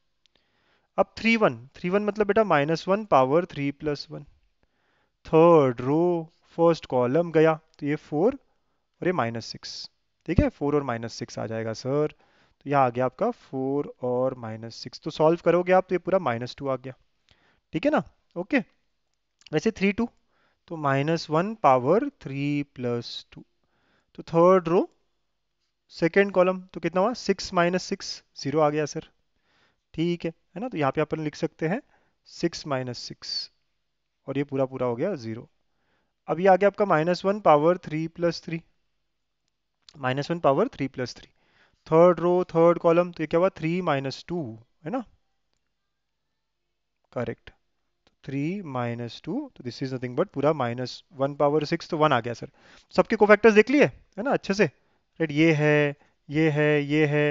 अब थ्री वन थ्री वन मतलब बेटा minus one power three plus one third row first column गया तो ये फोर और ये माइनस सिक्स ठीक है फोर और माइनस सिक्स आ जाएगा सर तो यह आ गया आपका फोर और माइनस सिक्स तो सॉल्व करोगे आप तो ये पूरा माइनस टू आ गया ठीक है ना ओके वैसे थ्री टू तो minus one power three plus two तो थर्ड रो सेकेंड कॉलम तो कितना हुआ सिक्स माइनस सिक्स जीरो आ गया सर ठीक है है ना तो यहाँ पे अपन लिख सकते हैं सिक्स माइनस सिक्स और ये पूरा पूरा हो गया जीरो अब ये आ गया आपका minus one power three plus three minus one power three plus three third row third column तो ये क्या हुआ थ्री माइनस टू है ना करेक्ट थ्री माइनस टू तो दिस इज नथिंग बट पूरा माइनस वन पावर सिक्स तो one आ गया सर सबके को फैक्टर्स देख लिए है ना अच्छे से राइट ये है ये है ये है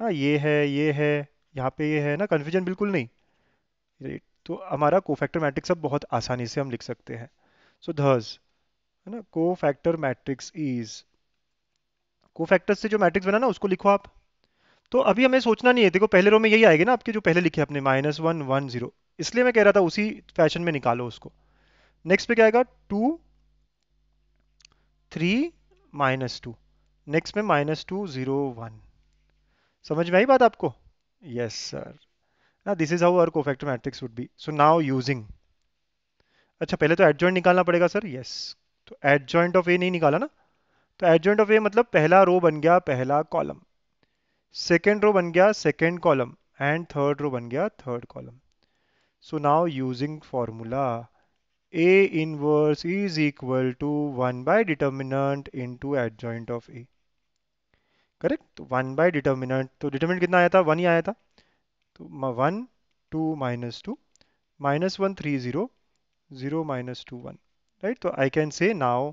हाँ ये है ये है यहाँ पे ये है ना कन्फ्यूजन बिल्कुल नहीं राइट तो हमारा को फैक्टर मैट्रिक्स अब बहुत आसानी से हम लिख सकते हैं सो धज है ना cofactor matrix is cofactor से जो मैट्रिक्स बना ना उसको लिखो आप तो अभी हमें सोचना नहीं है देखो पहले रो में यही आएगा ना आपके जो पहले लिखे अपने माइनस वन वन जीरो इसलिए मैं कह रहा था उसी फैशन में निकालो उसको नेक्स्ट पे क्या आएगा two three minus two next में माइनस टू जीरो वन समझ में आई बात आपको यस सर ना this is how our cofactor matrix would be so now using अच्छा पहले तो एडजॉइंट निकालना पड़ेगा सर यस तो एडजॉइंट ऑफ ए नहीं निकाला ना तो एडजॉइंट ऑफ ए मतलब पहला रो बन गया पहला कॉलम सेकेंड रो बन गया second column and third row बन गया third column So now using formula A inverse is equal to 1 by determinant into adjoint of A. Correct one by determinant तो डिटर्मिनेंट तो कितना आया था वन ही आया था तो one two minus two minus one three zero zero minus two one right तो I can say now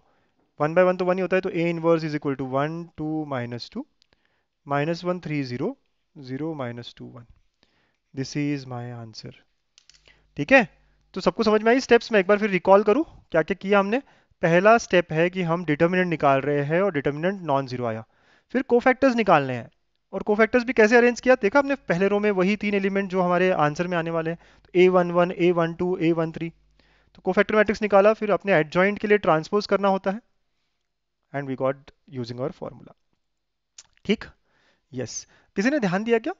one by one तो वन ही होता है तो A inverse is equal to one two minus two minus one three zero zero minus two one this is my answer ठीक है तो सबको समझ में आई स्टेप्स में एक बार फिर रिकॉल करूँ क्या क्या किया हमने पहला स्टेप है कि हम डिटर्मिनेंट निकाल रहे हैं और डिटर्मिनेंट नॉन जीरो आया फिर कोफैक्टर्स निकालने हैं और कोफैक्टर्स भी कैसे अरेंज किया देखा आपने पहले रो में वही तीन एलिमेंट जो हमारे आंसर में आने वाले हैं तो ए वन वन ए वन टू ए वन थ्री तो कोफैक्टर मैट्रिक्स निकाला फिर अपने एडजॉइंट के लिए ट्रांसपोज करना होता है and we got using our formula ठीक यस किसी ने ध्यान दिया क्या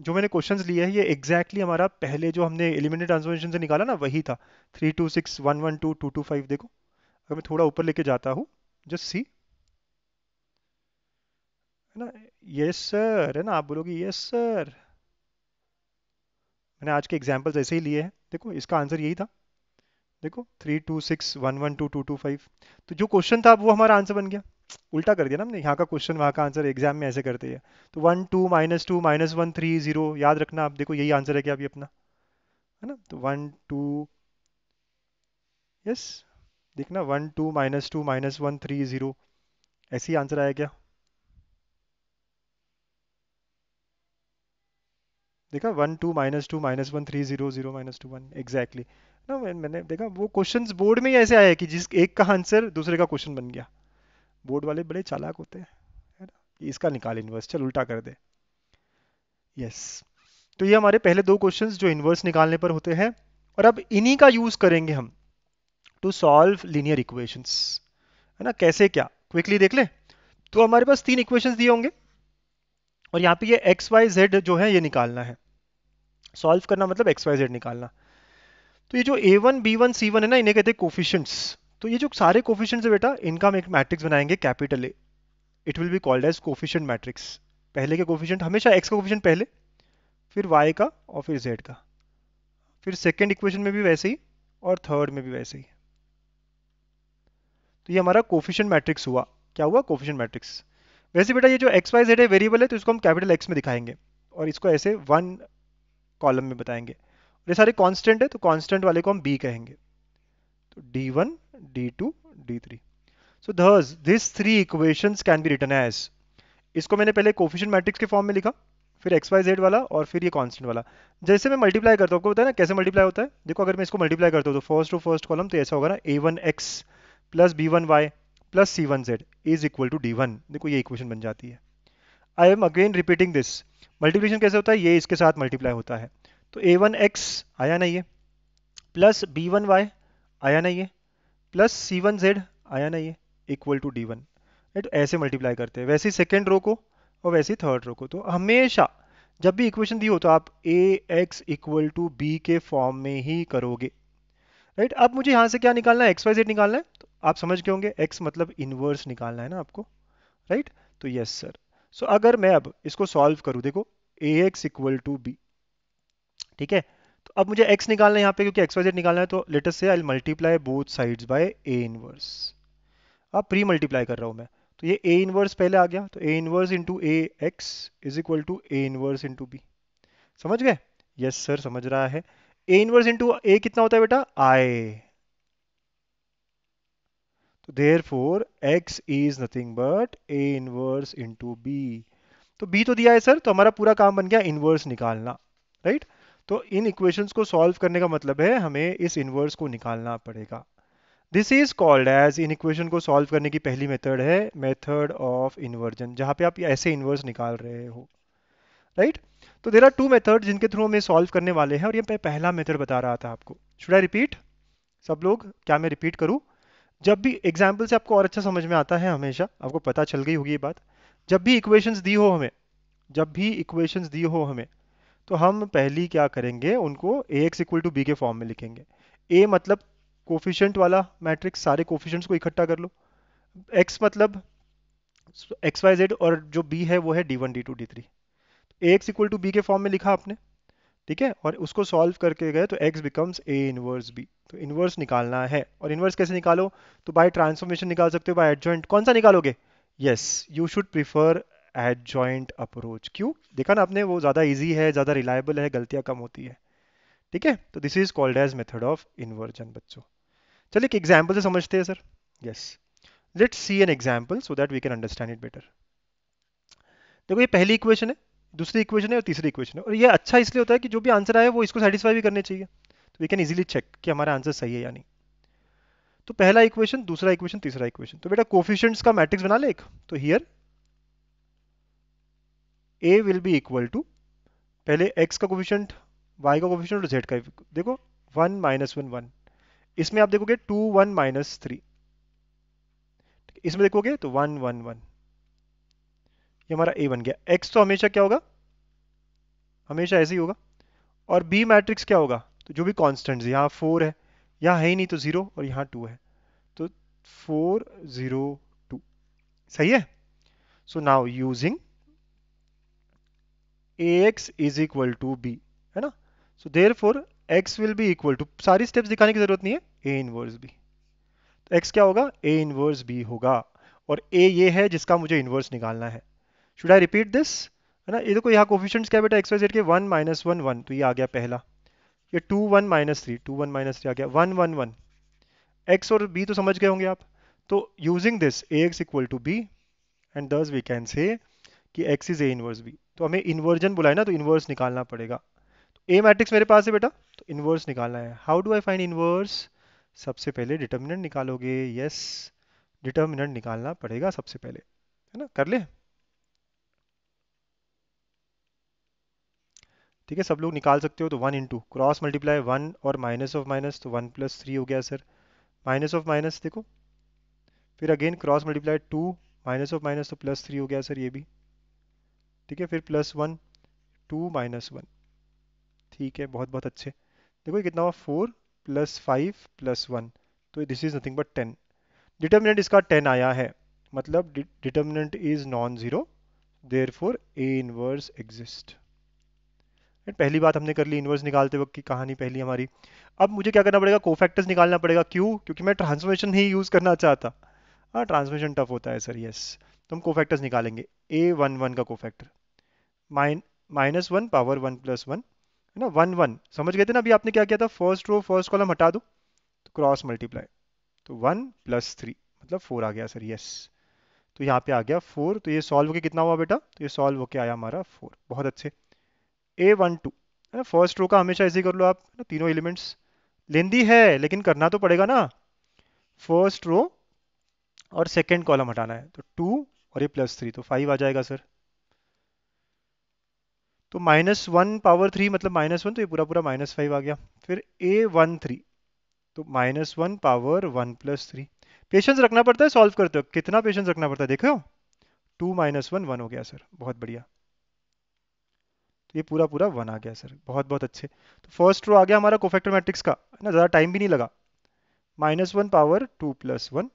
जो मैंने क्वेश्चन लिए है ये एग्जैक्टली exactly हमारा पहले जो हमने एलिमिनेट ट्रांसफॉर्मेशन से निकाला ना वही था three two six one one two two two five देखो अगर मैं थोड़ा ऊपर लेके जाता हूँ जस्ट सी है ना यस सर है ना आप बोलोगे यस सर मैंने आज के एग्जाम्पल्स ऐसे ही लिए हैं देखो इसका आंसर यही था देखो three two six one one two two two five तो जो क्वेश्चन था वो हमारा आंसर बन गया उल्टा कर दिया ना हमने यहाँ का क्वेश्चन वहाँ का आंसर एग्जाम में ऐसे करते हैं तो one two minus two minus one three zero याद रखना आप देखो यही आंसर है क्या अभी अपना है ना तो वन टू यस देखना one two minus two minus one three zero ऐसे ही आंसर आया क्या देखा one two minus two minus one three zero zero minus two one exactly ना मैंने देखा वो क्वेश्चंस बोर्ड में ही ऐसे आया कि जिस एक का आंसर दूसरे का क्वेश्चन बन गया बोर्ड वाले बड़े चालाक होते हैं है ना इसका निकाल इन्वर्स चल उल्टा कर दे यस तो ये हमारे पहले दो क्वेश्चन जो इन्वर्स निकालने पर होते हैं और अब इन्हीं का यूज करेंगे हम टू सॉल्व लीनियर इक्वेशन है ना कैसे क्या क्विकली देख ले तो हमारे पास तीन इक्वेशन दिए होंगे और यहाँ पे ये एक्स वाई जेड जो है ये निकालना है सॉल्व करना मतलब एक्स वाई जेड निकालना तो ये जो A one B one C one है ना इन्हें कहते हैं कोफिशंट्स तो ये जो सारे कोफिशियंट है बेटा इनका हम एक मैट्रिक्स बनाएंगे capital A it will be called as coefficient matrix पहले के कोफिशियंट हमेशा एक्स का कोफिशियंट पहले फिर वाई का और फिर जेड का फिर सेकेंड इक्वेशन में भी वैसे ही और थर्ड में भी वैसे ही तो ये हमारा कोफिशियंट मैट्रिक्स हुआ क्या हुआ कोफिशियंट मैट्रिक्स वैसे बेटा ये जो एक्स वाई जेड है वेरिएबल है तो इसको हम कैपिटल एक्स में दिखाएंगे और इसको ऐसे वन कॉलम में बताएंगे और ये सारे कांस्टेंट है तो कांस्टेंट वाले को हम बी कहेंगे तो D one d2 d3 so thus this three equations can be written as isko maine pehle coefficient matrix ke form में लिखा फिर एक्स वाई जेड वाला और फिर ये कांस्टेंट वाला जैसे मैं मल्टीप्लाई करता हूँ आपको पता ना कैसे मल्टीप्लाई होता है देखो अगर मैं इसको मल्टीप्लाई करता हूँ तो फर्स्ट टू फर्स्ट कॉलम तो ऐसा होगा ना A one X plus B one Y plus C one Z is equal to D one देखो ये इक्वेशन बन जाती है I am again repeating this multiplication कैसे होता है ये इसके साथ मल्टीप्लाई होता है तो ए वन एक्स आया ना ये प्लस बी वन वाई आया ना ये प्लस सी वन जेड आया ना ये equal to D one right ऐसे मल्टीप्लाई करते हैं वैसे सेकेंड रो को और वैसे थर्ड रो को तो हमेशा जब भी इक्वेशन दी हो तो आप A x equal to B के फॉर्म में ही करोगे राइट अब मुझे यहाँ से क्या निकालना है एक्स वाई जेड निकालना है तो आप समझ के होंगे एक्स मतलब इनवर्स निकालना है ना आपको राइट तो यस सर सो अगर मैं अब इसको सॉल्व करूँ देखो A x equal to B ठीक है अब मुझे एक्स निकालना है यहाँ पे क्योंकि एक्स वाई जेड निकालना है तो लेटेस्ट से I multiply both sides by A inverse अब प्री मल्टीप्लाई कर रहा हूँ मैं तो ये ए इनवर्स पहले आ गया तो A inverse into A X is equal to A inverse into B समझ गए यस सर समझ रहा है ए इनवर्स इंटू ए कितना होता है बेटा आए तो therefore X is nothing but A inverse into B तो बी तो दिया है सर तो हमारा पूरा काम बन गया इनवर्स निकालना राइट right? तो इन इक्वेशंस को सॉल्व करने का मतलब है हमें इस इन्वर्स को निकालना पड़ेगा दिस इज कॉल्ड एज इन इक्वेशन को सॉल्व करने की पहली मेथड है मेथड ऑफ इन्वर्जन जहाँ पे आप ऐसे इन्वर्स निकाल रहे हो राइट right? तो देर आर टू मेथड जिनके थ्रू हमें सॉल्व करने वाले हैं और ये पहला मेथड बता रहा था आपको शुड आई रिपीट सब लोग क्या मैं रिपीट करूँ जब भी एग्जाम्पल से आपको और अच्छा समझ में आता है हमेशा आपको पता चल गई होगी ये बात जब भी इक्वेशंस दी हो हमें जब भी इक्वेशंस दी हो हमें तो हम पहली क्या करेंगे उनको A x equal to B के फॉर्म में लिखेंगे ए मतलब कोफिशेंट वाला मैट्रिक्स सारे कोफिशेंट्स को इकट्ठा कर लो एक्स मतलब एक्स वाई जेड और जो बी है वो है D one D two D three A x equal to B के फॉर्म में लिखा आपने ठीक है और उसको सॉल्व करके गए तो X becomes A inverse B तो इनवर्स निकालना है और इनवर्स कैसे निकालो तो बाय ट्रांसफॉर्मेशन निकाल सकते हो बाय एडजॉइंट कौन सा निकालोगे yes you should prefer adjoint approach क्यों देखा ना आपने वो ज़्यादा ईजी है ज़्यादा रिलायबल है गलतियां कम होती है ठीक है तो this is called as method of inversion बच्चों चलिए एक एग्जाम्पल से समझते हैं sir yes let see an example so that we can understand it better देखो ये पहली इक्वेशन है दूसरी इक्वेशन है और तीसरी इक्वेशन है और ये अच्छा इसलिए होता है कि जो भी आंसर आए वो इसको सेटिस्फाई भी करने चाहिए तो वी कैन इजीली चेक कि हमारा आंसर सही है या नहीं तो पहला इक्वेशन दूसरा इक्वेशन तीसरा इक्वेशन तो बेटा कोफिशियंट्स का मैट्रिक्स बना ले एक तो here A will be equal to पहले एक्स का कोफिशेंट वाई का कोफिशेंट और जेड का देखो वन माइनस वन वन इसमें आप देखोगे टू वन माइनस थ्री इसमें देखोगे तो वन वन वन ये हमारा ए बन गया एक्स तो हमेशा क्या होगा हमेशा ऐसे ही होगा और बी मैट्रिक्स क्या होगा तो जो भी कॉन्स्टेंट यहाँ फोर है यहाँ है ही नहीं तो जीरो और यहाँ टू है तो फोर जीरो टू सही है so now using A X is equal to B है ना so therefore X will be equal to सारी स्टेप्स दिखाने की जरूरत नहीं है ए इनवर्स बी तो एक्स क्या होगा ए इनवर्स बी होगा और ए ये है जिसका मुझे इनवर्स निकालना है शुड आई रिपीट दिस है ना ये देखो यहाँ कोफिशियंट्स क्या बेटा एक्स वाई जेड के वन माइनस वन वन तो ये आ गया पहला ये two one minus three two one minus three आ गया वन वन वन एक्स और बी तो समझ गए होंगे आप तो using this A x equal to B and thus we can say कि X is A inverse B तो हमें इन्वर्जन बुलाए ना तो इन्वर्स निकालना पड़ेगा ए तो मैट्रिक्स मेरे पास है बेटा तो इन्वर्स निकालना है how do I find inverse सबसे पहले डिटर्मिनेंट निकालोगे यस डिटर्मिनेंट निकालना पड़ेगा सबसे पहले है ना कर ले ठीक है सब लोग निकाल सकते हो तो one into cross multiply one और माइनस ऑफ माइनस तो वन प्लस थ्री हो गया सर माइनस ऑफ माइनस देखो फिर again cross multiply two minus of minus तो प्लस थ्री हो गया सर ये भी ठीक है फिर plus one two minus one ठीक है बहुत बहुत अच्छे देखो ये कितना हुआ four plus five plus one तो this is nothing but ten determinant इसका टेन आया है मतलब determinant is non zero therefore A inverse exist पहली बात हमने कर ली इनवर्स निकालते वक्त की कहानी पहली हमारी अब मुझे क्या करना पड़ेगा कोफैक्टर्स निकालना पड़ेगा क्यों क्योंकि मैं ट्रांसफॉर्मेशन ही यूज़ करना चाहता हाँ ट्रांसफॉर्मेशन टफ होता है सर यस तो हम कोफैक्टर्स निकालेंगे ए वन वन का cofactor minus one power one plus one है ना वन वन समझ गए थे ना अभी आपने क्या किया था फर्स्ट रो फर्स्ट कॉलम हटा दो तो क्रॉस मल्टीप्लाई तो वन प्लस थ्री मतलब फोर आ गया सर यस तो यहाँ पे आ गया फोर तो ये सॉल्व होके कितना हुआ बेटा तो ये सॉल्व होके आया हमारा फोर बहुत अच्छे ए वन टू है ना फर्स्ट रो का हमेशा ऐसे ही कर लो आप ना तीनों एलिमेंट्स लेंदी है लेकिन करना तो पड़ेगा ना फर्स्ट रो और सेकेंड कॉलम हटाना है तो टू और ये प्लस थ्री तो फाइव आ जाएगा सर तो माइनस वन पावर थ्री मतलब माइनस वन तो ये पूरा पूरा माइनस फाइव आ गया फिर ए वन थ्री तो minus one power one plus three patience रखना पड़ता है सॉल्व करते हो कितना पेशेंस रखना पड़ता है देखो टू माइनस वन वन हो गया सर बहुत बढ़िया तो ये पूरा पूरा वन आ गया सर बहुत बहुत अच्छे तो फर्स्ट रो आ गया हमारा कोफेक्टर मैट्रिक्स का है ना ज़्यादा टाइम भी नहीं लगा minus one power two plus one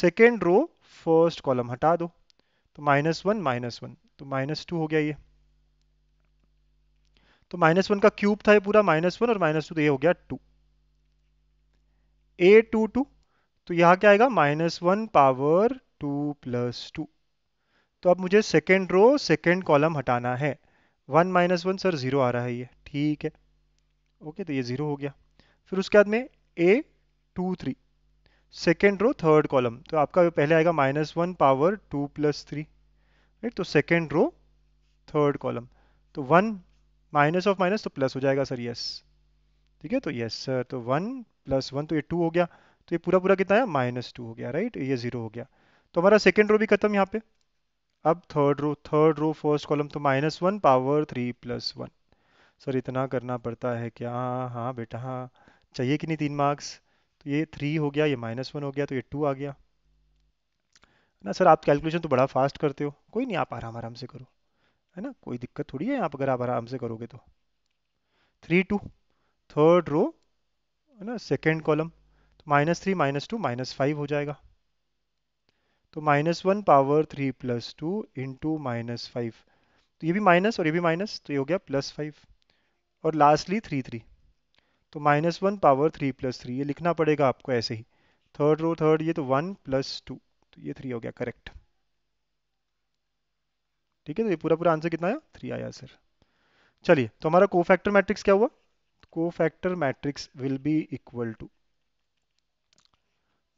second row first column हटा दो तो माइनस वन माइनस वन तो माइनस टू हो गया ये तो माइनस वन का क्यूब था ये पूरा माइनस वन और माइनस टू तो ये हो गया टू ए टू टू तो यहाँ क्या आएगा minus one power two plus two तो अब मुझे सेकेंड रो सेकेंड कॉलम हटाना है one minus one sir zero आ रहा है ये ठीक है ओके तो ये जीरो हो गया फिर उसके बाद में A two three second row third column तो आपका पहले आएगा minus one power two plus three right तो सेकेंड रो थर्ड कॉलम तो वन माइनस ऑफ माइनस तो प्लस हो जाएगा सर यस ठीक है तो यस सर तो वन प्लस वन तो ये टू हो गया तो ये पूरा पूरा कितना है माइनस टू हो गया राइट ये जीरो हो गया तो हमारा सेकेंड रो भी खत्म यहाँ पे अब third row third row first column तो minus one power three plus one sir इतना करना पड़ता है क्या हाँ बेटा हाँ चाहिए कि नहीं तीन मार्क्स तो ये थ्री हो गया ये माइनस वन हो गया तो ये टू आ गया ना सर आप कैलकुलेशन तो बड़ा फास्ट करते हो कोई नहीं आप आराम आराम से करो है ना कोई दिक्कत थोड़ी है आप अगर आप आराम से करोगे तो थ्री टू थर्ड रो है ना सेकेंड कॉलम तो minus three minus two minus five हो जाएगा तो minus one power three plus two into minus five तो ये भी माइनस और ये भी माइनस तो ये हो गया प्लस फाइव और लास्टली थ्री थ्री तो minus one power three plus three ये लिखना पड़ेगा आपको ऐसे ही थर्ड रो थर्ड ये तो वन प्लस टू तो ये थ्री हो गया करेक्ट ठीक है तो ये पूरा पूरा आंसर कितना आया थ्री आया सर चलिए तो हमारा को फैक्टर मैट्रिक्स क्या हुआ cofactor matrix will be equal to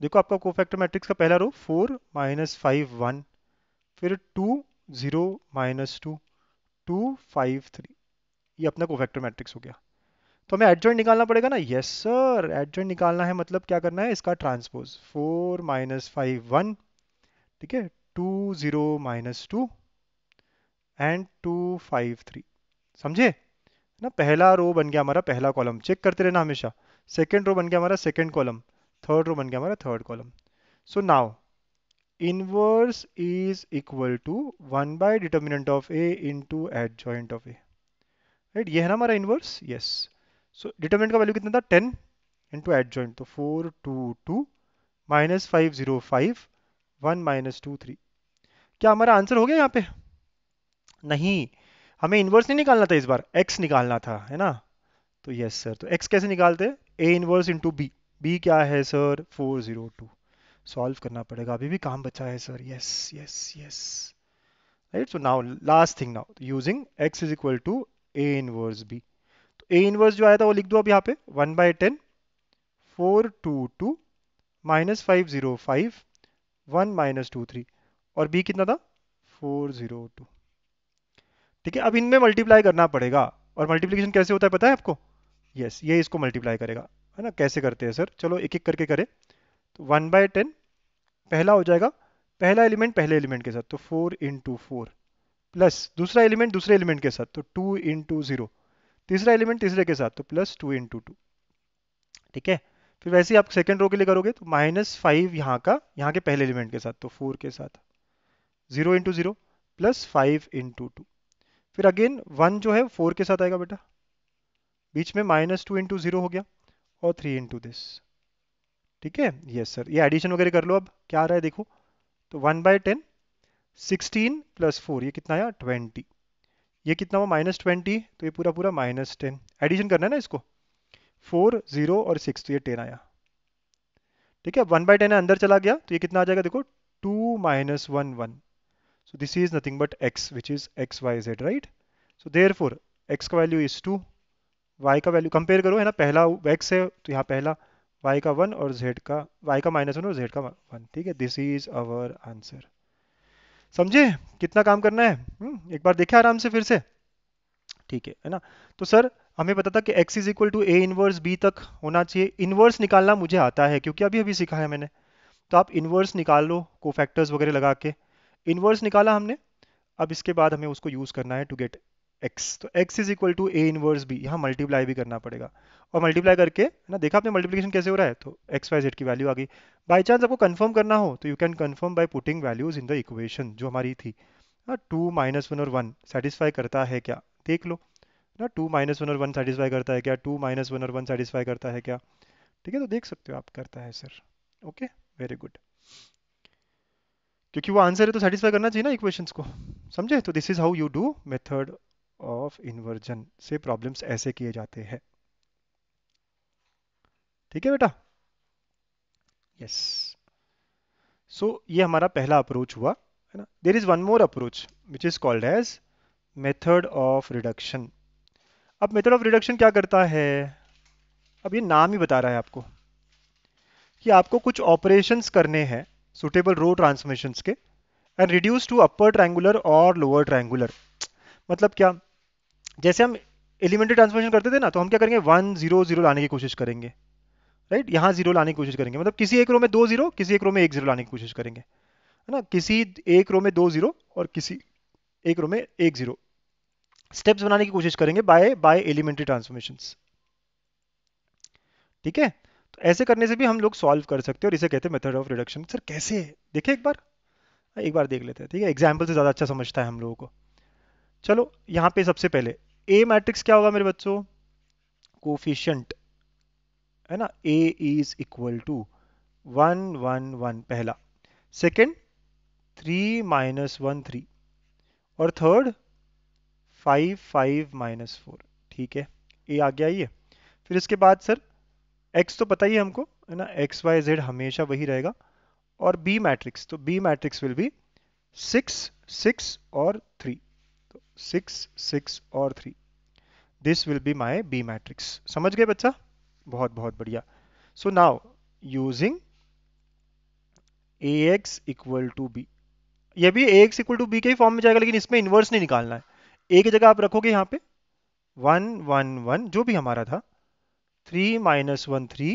देखो आपका को फैक्टर मैट्रिक्स का पहला row four minus five one फिर two zero minus two two five three ये अपना को फैक्टर मैट्रिक्स हो गया तो हमें एडजॉइंट निकालना पड़ेगा ना यस सर एडजॉइंट निकालना है मतलब क्या करना है इसका transpose four minus five one ठीक है two zero minus two and two five three समझे ना पहला रो बन गया हमारा पहला कॉलम चेक करते रहना हमेशा सेकेंड रो बन गया हमारा सेकेंड कॉलम थर्ड रो बन गया हमारा third column so now inverse is equal to one by determinant of A into adjoint of A right ये है ना हमारा इनवर्स यस सो डिटर्मिनेंट का वैल्यू कितना था ten into adjoint तो four two two minus five zero five one minus two three क्या हमारा आंसर हो गया यहाँ पे नहीं हमें इन्वर्स नहीं निकालना था इस बार एक्स निकालना था है ना तो यस सर तो एक्स कैसे निकालते A inverse into B B क्या है sir four zero two solve करना पड़ेगा अभी भी काम बचा है sir yes yes yes right so now last thing now using x is equal to A inverse B तो ए इनवर्स जो आया था वो लिख दो अब यहाँ पे one by ten four two two minus five zero five one minus two three और बी कितना था फोर जीरो टू ठीक है अब इनमें मल्टीप्लाई करना पड़ेगा और मल्टीप्लीकेशन कैसे होता है पता है आपको यस yes, ये इसको मल्टीप्लाई करेगा है ना कैसे करते हैं सर चलो एक एक करके करें तो वन बाय टेन पहला हो जाएगा पहला एलिमेंट पहले एलिमेंट के साथ तो फोर इंटू फोर प्लस दूसरा एलिमेंट दूसरे एलिमेंट के साथ तो टू इंटू जीरो तीसरा एलिमेंट तीसरे के साथ तो प्लस टू इंटू टू ठीक है फिर वैसे ही आप सेकेंड रो के लिए करोगे तो माइनस फाइव यहाँ का यहाँ के पहले एलिमेंट के साथ तो फोर के साथ zero into zero plus five into two फिर अगेन वन जो है फोर के साथ आएगा बेटा बीच में माइनस टू इंटू जीरो हो गया और थ्री इंटू दिस ठीक है यस सर ये एडिशन वगैरह कर लो अब क्या आ रहा है देखो तो one by ten sixteen plus four ये कितना आया ट्वेंटी ये कितना हुआ माइनस ट्वेंटी तो ये पूरा पूरा माइनस टेन एडिशन करना है ना इसको फोर जीरो और सिक्स तो ये टेन आया ठीक है वन बाय टेन अंदर चला गया तो ये कितना आ जाएगा देखो two minus one one So this is nothing but x, which is x, y, z, right? So therefore, x value is 2, y value compare करो है ना पहला x है तो यहाँ पहला y का 1 और z का y का minus वन और z का 1 ठीक है This is our answer. समझे कितना काम करना है हुँ? हम्म, एक बार देखे आराम से फिर से ठीक है है ना तो सर हमें पता था कि x is equal to A inverse B तक होना चाहिए इनवर्स निकालना मुझे आता है क्योंकि अभी अभी सीखा है मैंने तो आप इनवर्स निकाल लो को फैक्टर्स वगैरह लगा के इनवर्स निकाला हमने अब इसके बाद हमें उसको यूज़ करना है टू गेट एक्स तो x is equal to A inverse B यहाँ मल्टीप्लाई भी करना पड़ेगा और मल्टीप्लाई करके ना देखा आपने मल्टीप्लीकेशन कैसे हो रहा है तो एक्स वाई जेड की वैल्यू आ गई बाई चांस आपको कन्फर्म करना हो तो you can confirm by putting values in the equation जो हमारी थी ना टू माइनस वन और वन सेटिस्फाई करता है क्या देख लो ना टू माइनस वन और वन सेटिस्फाई करता है क्या टू माइनस वन और वन सेटिस्फाई करता है क्या ठीक है तो देख सकते हो आप करता है सर ओके वेरी गुड क्योंकि वो आंसर है तो सेटिस्फाई करना चाहिए ना इक्वेशंस को समझे तो this is how you do method of inversion से प्रॉब्लम्स ऐसे किए जाते हैं ठीक है बेटा यस सो ये हमारा पहला अप्रोच हुआ है ना there is one more approach which is called as method of reduction अब मेथड ऑफ रिडक्शन क्या करता है अब ये नाम ही बता रहा है आपको कि आपको कुछ ऑपरेशंस करने हैं suitable row transmissions के and reduce to upper triangular और लोअर ट्रायंगुलर मतलब क्या जैसे हम एलिमेंट्री ट्रांसफॉर्मेशन करते थे ना तो हम क्या करेंगे वन जीरो जीरो लाने की कोशिश करेंगे राइट right? यहाँ जीरो लाने की कोशिश करेंगे मतलब किसी एक रो में दो जीरो किसी एक रो में एक जीरो लाने की कोशिश करेंगे है ना किसी एक रो में दो जीरो और किसी एक रो में एक जीरो स्टेप्स बनाने की कोशिश करेंगे बाय बाय एलिमेंट्री ट्रांसफॉर्मेशन ठीक है तो ऐसे करने से भी हम लोग सॉल्व कर सकते हैं और इसे कहते हैं मेथड ऑफ रिडक्शन सर कैसे देखिए एक बार हाँ, एक बार देख लेते हैं ठीक है एग्जाम्पल से ज़्यादा अच्छा समझता है हम लोगों को चलो यहाँ पे सबसे पहले ए मैट्रिक्स क्या होगा मेरे बच्चों कोफिशियंट है ना A is equal to one one one पहला second three minus one three और third five five minus four ठीक है ए आ गया ये फिर इसके बाद सर एक्स तो पता ही हमको है ना एक्स वाई जेड हमेशा वही रहेगा और बी मैट्रिक्स तो B matrix will be six six और थ्री तो सिक्स सिक्स और three this will be my B matrix समझ गए बच्चा बहुत बहुत बढ़िया so now using A x equal to B ये भी A x equal to B के ही फॉर्म में जाएगा लेकिन इसमें इन्वर्स नहीं निकालना है ए की जगह आप रखोगे यहाँ पे वन वन वन जो भी हमारा था three minus one three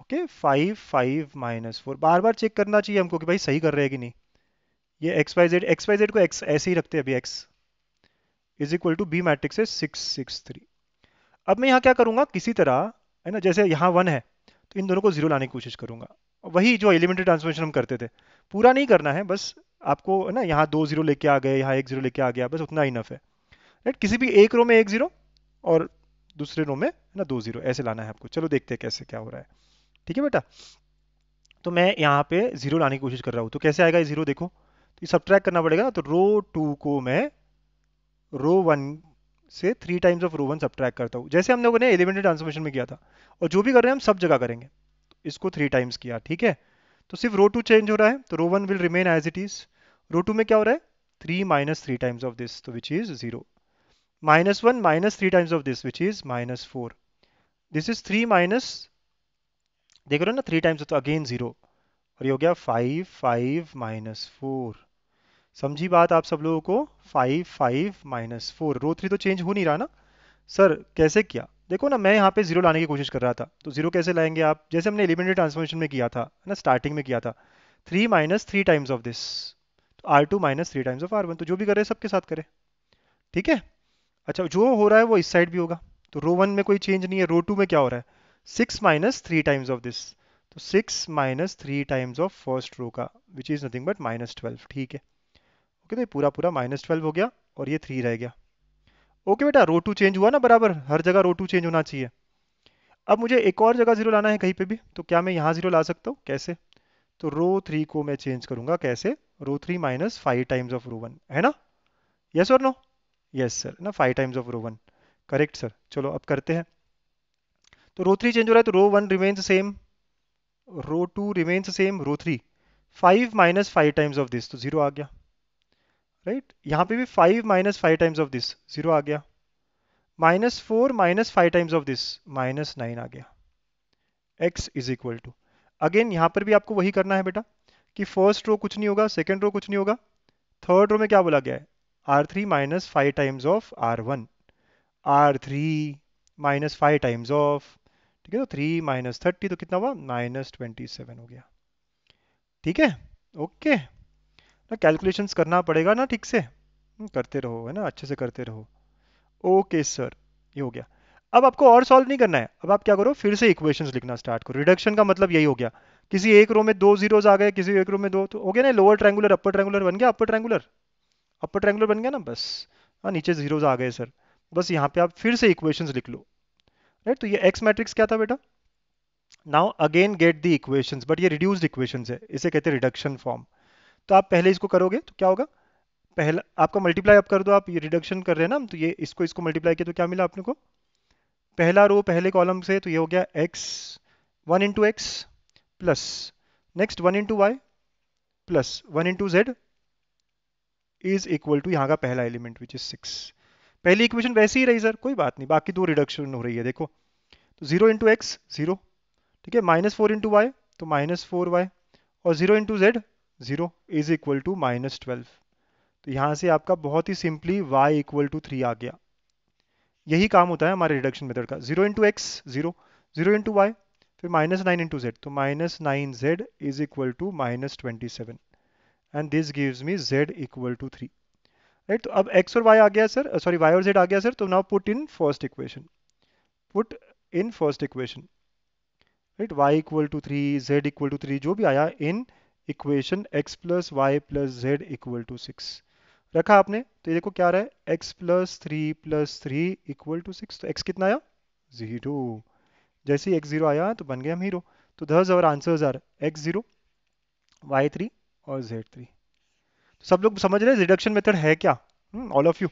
okay five five minus four बार बार चेक करना चाहिए हमको कि भाई सही कर रहे हैं कि नहीं ये x Y z x Y z को एक्स ऐसे ही रखते हैं अभी x is equal to B matrix है सिक्स सिक्स थ्री अब मैं यहाँ क्या करूँगा किसी तरह है ना जैसे यहाँ वन है तो इन दोनों को जीरो लाने की कोशिश करूँगा वही जो एलिमेंट्री ट्रांसफॉर्मेशन हम करते थे पूरा नहीं करना है बस आपको है ना यहाँ दो जीरो लेके आ गए यहाँ एक जीरो लेके आ गया बस उतना इनफ है राइट किसी भी एक रो में एक जीरो और दूसरे रो में ना दो जीरो ऐसे लाना है आपको चलो देखते हैं कैसे क्या हो रहा है ठीक है बेटा तो मैं यहाँ पे जीरो लाने की कोशिश कर रहा हूँ तो कैसे आएगा ये जीरो देखो तो ये सब करना पड़ेगा तो रो टू को मैं रो वन से three times of row one सब करता हूँ जैसे हम लोगों ने एलिमेंट्री ट्रांसफॉर्मेशन में किया था और जो भी कर रहे हैं हम सब जगह करेंगे तो इसको थ्री टाइम्स किया ठीक है तो सिर्फ रो टू चेंज हो रहा है तो row one will remain as it is row two में क्या हो रहा है three minus three times of this तो which is zero minus 1 minus 3 times of this which is minus 4 this is 3 minus देख रहे हो ना थ्री टाइम्स तो अगेन जीरो और ये हो 5 फाइव फाइव माइनस फोर समझी बात आप सब लोगों 5 five five minus four row three तो चेंज हो नहीं रहा ना सर कैसे देखो ना मैं यहाँ पे जीरो लाने की कोशिश कर रहा था तो जीरो कैसे लाएंगे आप जैसे हमने एलिमेंट्री ट्रांसफॉर्मेशन में किया था ना स्टार्टिंग में किया था three minus three times of this तो R two minus three times of R one तो जो भी करे सबके साथ करे ठीक है अच्छा जो हो रहा है वो इस साइड भी होगा तो रो वन में कोई चेंज नहीं है रो टू में क्या हो रहा है six minus three times of this तो six minus three times of first row का which is nothing but minus twelve ठीक है ओके तो ये पूरा पूरा माइनस ट्वेल्व हो गया और ये थ्री रह गया ओके बेटा रो टू चेंज हुआ ना बराबर हर जगह रो टू चेंज होना चाहिए अब मुझे एक और जगह जीरो लाना है कहीं पे भी तो क्या मैं यहाँ जीरो ला सकता हूँ कैसे तो रो थ्री को मैं चेंज करूंगा कैसे row three minus five times of row one है ना यस और नो यस सर ना five times of row one correct sir चलो अब करते हैं तो रो थ्री चेंज हो रहा है तो row one remains same row two remains same row three five minus five times of this तो जीरो आ गया राइट right? यहाँ पे भी five minus five times of this zero आ गया minus four minus five times of this minus nine आ गया x is equal to again यहाँ पर भी आपको वही करना है बेटा कि फर्स्ट रो कुछ नहीं होगा सेकेंड रो कुछ नहीं होगा थर्ड रो में क्या बोला गया है R3 minus 5 times of R1. R3 minus five times of ठीक है तो थ्री माइनस थर्टी तो कितना हुआ माइनस ट्वेंटी सेवन हो गया ठीक है ओके ना कैलकुलेशंस करना पड़ेगा ना ठीक से हम्म, करते रहो है ना अच्छे से करते रहो ओके सर ये हो गया अब आपको और सॉल्व नहीं करना है अब आप क्या करो फिर से इक्वेशन लिखना स्टार्ट करो रिडक्शन का मतलब यही हो गया किसी एक रो में दो जीरोज आ गए किसी एक रो में दो तो हो गया ना लोअर ट्रेंगुलर अपर ट्रेंगुलर बन गया अपर ट्रेंगुलर अपर ट्रैंगुलर बन गया ना बस हाँ नीचे जीरोज आ गए सर बस यहाँ पे आप फिर से इक्वेशन लिख लो राइट तो ये एक्स मैट्रिक्स क्या था बेटा now again get the equation but ये रिड्यूस्ड इक्वेशन है इसे कहते हैं रिडक्शन फॉर्म तो आप पहले इसको करोगे तो क्या होगा पहला आपका मल्टीप्लाई अप कर दो आप ये रिडक्शन कर रहे हैं ना तो ये इसको इसको मल्टीप्लाई किया तो क्या मिला आपने को पहला रो पहले कॉलम से तो ये हो गया x one into x plus next one into y plus one into z is equal to यहाँ का पहला एलिमेंट विच इज सिक्स पहली इक्वेशन वैसे ही रही सर कोई बात नहीं बाकी दो रिडक्शन हो रही है देखो तो जीरो इंटू एक्स जीरो ठीक है माइनस फोर इंटू वाई तो माइनस फोर वाई और zero into z zero is equal to minus twelve तो यहाँ से आपका बहुत ही simply y equal to three आ गया यही काम होता है हमारे रिडक्शन मेथड का zero into x zero zero into y फिर माइनस नाइन इंटू जेड तो minus nine z is equal to minus twenty seven and this gives me z equal to three right तो अब x और y आ गया sir sorry y और z आ गया सर तो now put in first equation put in first equation right y equal to three z equal to three जो भी आया in equation x plus y plus z equal to six रखा आपने तो ये देखो क्या रहा है x plus three plus three equal to six तो x कितना आया जीरो जैसे ही एक्स जीरो आया तो बन गया हम हीरो तो दस और answers are x zero y three और Z3 तो सब लोग समझ रहे हैं रिडक्शन मेथड है क्या all of you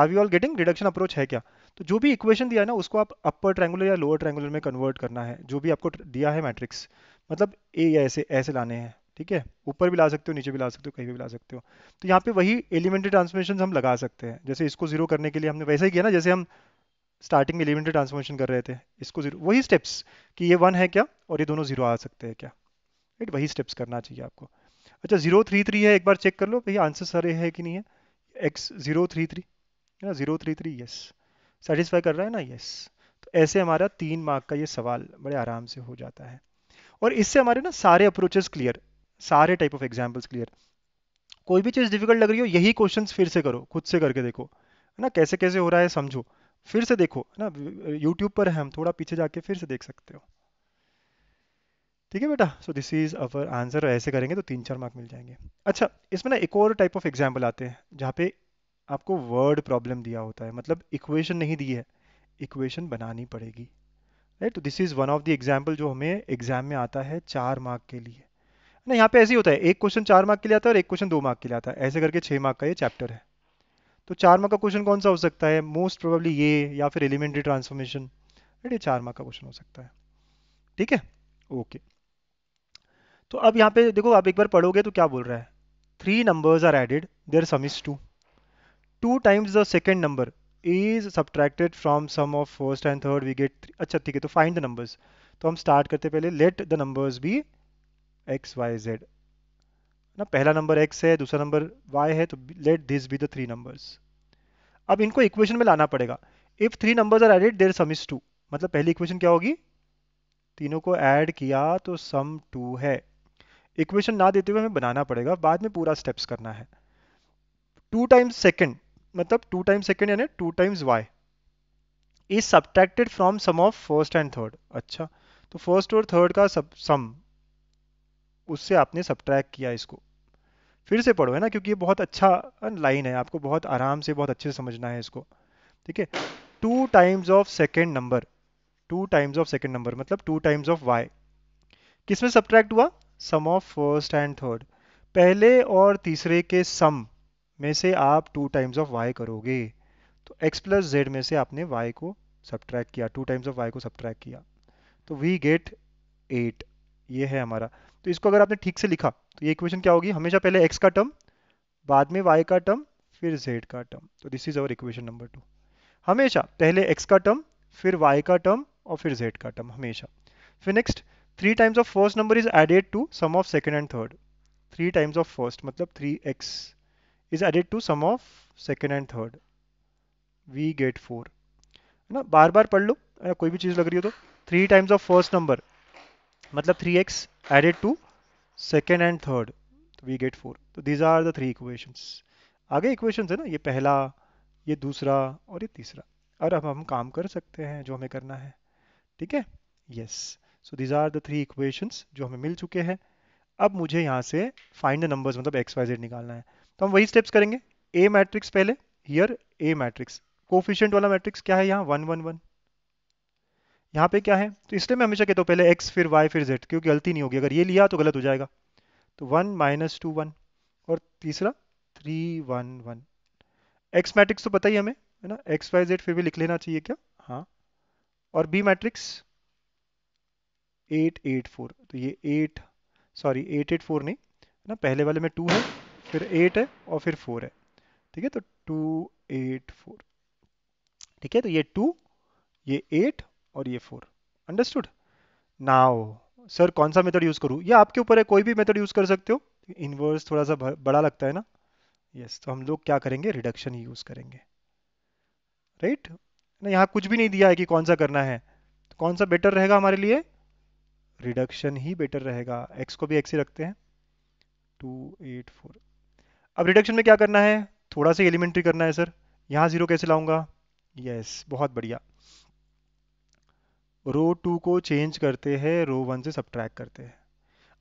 are you all getting reduction approach है क्या तो जो भी इक्वेशन दिया है ना उसको आप अपर ट्रैंगुलर या लोअर ट्रैंगुलर में कन्वर्ट करना है जो भी आपको दिया है मैट्रिक्स मतलब ए या ऐसे ऐसे लाने हैं ठीक है ऊपर भी ला सकते हो नीचे भी ला सकते हो कहीं भी ला सकते हो तो यहाँ पे वही एलिमेंट्री ट्रांसमिशन हम लगा सकते हैं जैसे इसको जीरो करने के लिए हमने वैसे ही किया ना जैसे हम स्टार्टिंग में एलिमेंट्री ट्रांसफॉर्मेशन कर रहे थे इसको जीरो वही स्टेप्स कि ये वन है क्या और ये दोनों जीरो आ सकते हैं क्या राइट वही स्टेप्स करना चाहिए आपको अच्छा जीरो थ्री थ्री है एक बार चेक कर लो भैया आंसर सारे है कि नहीं है एक्स जीरो थ्री थ्री है ना zero three three yes satisfy कर रहा है ना यस तो ऐसे हमारा तीन मार्क का ये सवाल बड़े आराम से हो जाता है और इससे हमारे ना सारे अप्रोचेस क्लियर सारे टाइप ऑफ एग्जाम्पल्स क्लियर कोई भी चीज़ डिफिकल्ट लग रही हो यही क्वेश्चन फिर से करो खुद से करके देखो है ना कैसे कैसे हो रहा है समझो फिर से देखो है ना यूट्यूब पर हम थोड़ा पीछे जाके फिर से देख सकते हो ठीक है बेटा so this is our answer ऐसे करेंगे तो तीन चार मार्क मिल जाएंगे अच्छा इसमें ना एक और टाइप ऑफ एग्जाम्पल आते हैं जहाँ पे आपको वर्ड प्रॉब्लम दिया होता है मतलब इक्वेशन नहीं दी है इक्वेशन बनानी पड़ेगी राइट तो this is one of the example जो हमें एग्जाम में आता है चार मार्क के लिए ना यहाँ पे ऐसे ही होता है एक क्वेश्चन चार मार्क के लिए आता है और एक क्वेश्चन दो मार्क के लिए आता है ऐसे करके छः मार्क का ये चैप्टर है तो चार मार्क का क्वेश्चन कौन सा हो सकता है मोस्ट प्रोबेबली ये या फिर एलिमेंट्री ट्रांसफॉर्मेशन राइट ये चार मार्क का क्वेश्चन हो सकता है ठीक है ओके okay. तो अब यहाँ पे देखो आप एक बार पढ़ोगे तो क्या बोल रहा है three numbers are added their sum is two two times the second number is subtracted from sum of first and third we get अच्छा ठीक है तो फाइंड द नंबर्स तो हम स्टार्ट करते पहले let the numbers be x Y z ना पहला नंबर एक्स है दूसरा नंबर वाई है तो let this be the three numbers अब इनको इक्वेशन में लाना पड़ेगा if three numbers are added their sum is two मतलब पहली इक्वेशन क्या होगी तीनों को ऐड किया तो सम टू है इक्वेशन ना देते हुए हमें बनाना पड़ेगा बाद में पूरा स्टेप्स करना है टू टाइम्स सेकेंड मतलब टू टाइम्स सेकेंड यानी two times y is subtracted from sum of first and third अच्छा तो फर्स्ट और थर्ड का सब सम उससे आपने सब्ट्रैक्ट किया इसको फिर से पढ़ो है ना क्योंकि ये बहुत अच्छा लाइन है आपको बहुत आराम से बहुत अच्छे से समझना है इसको ठीक है two times of second number two times of second number मतलब टू टाइम्स ऑफ वाई किसमें सब्ट्रैक्ट हुआ sum of first and third पहले और तीसरे के सम में से आप टू टाइम्स ऑफ वाई करोगे तो एक्स प्लस जेड में से आपने वाई को सब्ट्रैक्ट किया टू टाइम्स ऑफ वाई को सब्ट्रैक्ट किया तो वी गेट एट ये है हमारा तो इसको अगर आपने ठीक से लिखा तो ये इक्वेशन क्या होगी हमेशा पहले एक्स का टर्म बाद में वाई का टर्म फिर जेड का टर्म तो this is our equation number two हमेशा पहले एक्स का टर्म फिर वाई का टर्म और फिर जेड का टर्म हमेशा फिर next three times of first number is added to sum of second and third three times of first मतलब three x is added to sum of second and third we get four है ना बार बार पढ़ लो कोई भी चीज़ लग रही हो तो three times of first number मतलब three x added to second and third we get four तो these are the three equations आगे इक्वेशंस है ना ये पहला ये दूसरा और ये तीसरा और अब हम काम कर सकते हैं जो हमें करना है ठीक है yes yes. So these are the three equations जो हमें मिल चुके हैं अब मुझे यहाँ से फाइंड द नंबर्स मतलब एक्स वाई जेड निकालना है तो हम वही स्टेप्स करेंगे ए मैट्रिक्स पहले हियर ए मैट्रिक्स कोफिशियंट वाला मैट्रिक्स क्या है यहाँ वन वन वन यहाँ पे क्या है तो इसलिए मैं हमेशा कहता हूँ पहले एक्स फिर वाई फिर जेड क्योंकि गलती नहीं होगी अगर ये लिया तो गलत हो जाएगा तो वन माइनस टू वन और तीसरा three one one x matrix तो पता ही हमें है ना एक्स वाई जेड फिर भी लिख लेना चाहिए क्या हाँ और B matrix eight eight four तो ये eight sorry eight eight four नहीं ना पहले वाले में टू है फिर एट है और फिर फोर है ठीक है तो टू एट फोर ठीक है तो ये टू ये एट और ये फोर अंडरस्टूड नाउ सर कौन सा मेथड यूज़ करूँ ये आपके ऊपर है कोई भी मेथड यूज़ कर सकते हो इनवर्स थोड़ा सा बड़ा लगता है ना यस yes, तो हम लोग क्या करेंगे रिडक्शन यूज़ करेंगे राइट right? ना यहाँ कुछ भी नहीं दिया है कि कौन सा करना है तो कौन सा बेटर रहेगा हमारे लिए रिडक्शन ही बेटर रहेगा एक्स को भी एक्स ही रखते हैं टू एट फोर अब रिडक्शन में क्या करना है थोड़ा सा एलिमेंट्री करना है सर यहाँ ज़ीरो कैसे लाऊंगा यस yes, बहुत बढ़िया रो टू को चेंज करते हैं रो वन से सब्ट्रैक करते हैं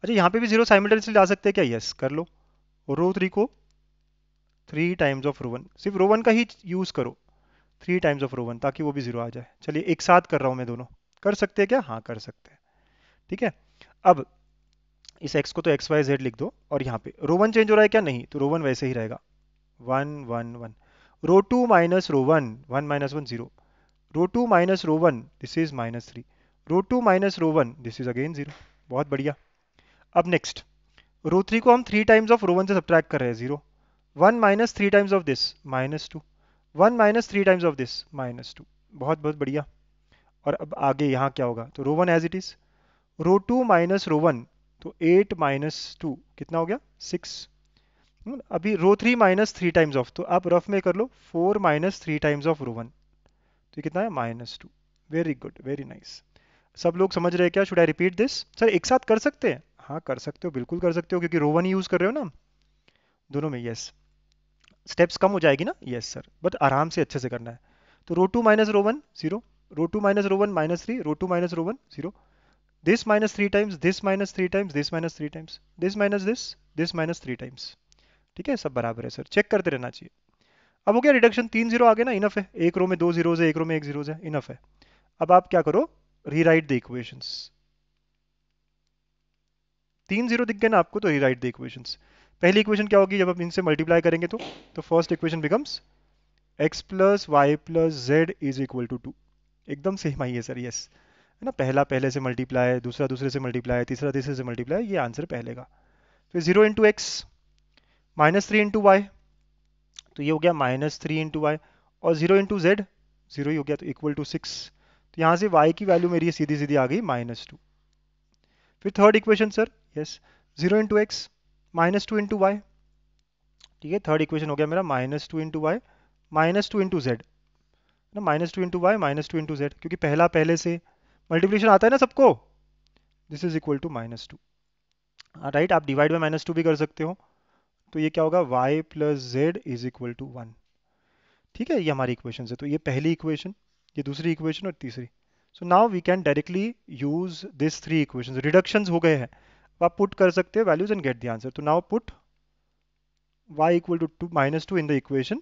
अच्छा यहाँ पे भी जीरो साइमल्टेनियसली ला सकते हैं क्या यस yes, कर लो रो थ्री को three times of row one सिर्फ रो वन का ही यूज़ करो three times of row one ताकि वो भी जीरो आ जाए चलिए एक साथ कर रहा हूँ मैं दोनों कर सकते हैं क्या हाँ कर सकते हैं ठीक है अब इस एक्स को तो एक्स वाई जेड लिख दो और यहाँ पे रो वन चेंज हो रहा है क्या नहीं तो रो वन वैसे ही रहेगा one one one row two minus row one one minus one zero row two minus row one this is minus three row two minus row one this is again zero बहुत बढ़िया अब next row three को हम three times of row one से subtract कर रहे हैं zero one minus three times of this minus two one minus three times of this minus two बहुत बहुत बढ़िया और अब आगे यहाँ क्या होगा तो row one as it is row two minus row one तो एट माइनस टू कितना हो गया सिक्स हम्म, अभी row three minus three times of तो आप रफ में कर लो four minus three times of row one तो कितना है minus two very good very nice सब लोग समझ रहे क्या should I repeat this sir एक साथ कर सकते हैं हाँ कर सकते हो बिल्कुल कर सकते हो क्योंकि रो वन यूज कर रहे हो ना दोनों में यस स्टेप्स कम हो जाएगी ना यस सर बट आराम से अच्छे से करना है तो row two minus row one zero row two minus row one minus three row two minus row one zero this minus 3 times this minus 3 times this minus 3 times this minus this this minus three times ठीक है सब बराबर है sir check करते रहना चाहिए अब हो गया रिडक्शन तीन जीरो आगे ना इनफ है एक रो में दो जीरोज है एक रो में एक जीरोज है इनफ है अब आप क्या करो रीराइट द इक्वेशंस तीन जीरो दिख गए ना आपको तो रीराइट द इक्वेशंस पहली इक्वेशन क्या होगी जब आप इनसे मल्टीप्लाई करेंगे तो तो first equation becomes x plus y plus z is equal to two एकदम सेम आई है सर यस yes. है ना पहला पहले से मल्टीप्लाई है दूसरा दूसरे से मल्टीप्लाई है तीसरा तीसरे से मल्टीप्लाई ये आंसर पहले का फिर zero into x minus three into y तो ये हो गया माइनस थ्री इंटू वाई और जीरो इंटू जेड जीरो ही हो गया तो इक्वल टू सिक्स तो यहाँ से वाई की वैल्यू मेरी सीधी सीधी आ गई माइनस टू फिर third equation sir yes zero into x minus two into y ठीक है थर्ड इक्वेशन हो गया मेरा minus two into y minus two into z ना minus two into y minus two into z क्योंकि पहला पहले से मल्टीप्लीकेशन आता है ना सबको this is equal to minus two right आप डिवाइड बाई माइनस टू भी कर सकते हो तो ये क्या होगा y plus z is equal to one ठीक है ये हमारी इक्वेशन है तो ये पहली इक्वेशन ये दूसरी इक्वेशन और तीसरी so now we can directly use this three equation reduction हो गए हैं आप पुट कर सकते हो values and get the answer तो now put y equal to two minus two in the equation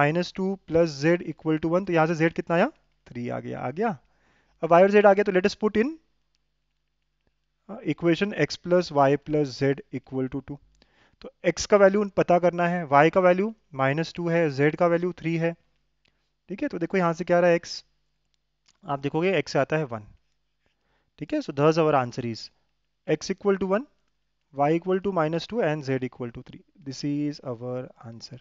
minus two plus z equal to one तो यहाँ से जेड कितना आया थ्री आ गया आ गया अब वाई और जेड आ गया तो latest put in equation x plus y plus z equal to two तो एक्स का वैल्यू पता करना है वाई का वैल्यू माइनस टू है जेड का वैल्यू थ्री है ठीक है तो देखो यहां से क्या रहा है एक्स आप देखोगे एक्स आता है वन ठीक है so thus our answer is x equal to one y equal to minus two and z equal to three this is our answer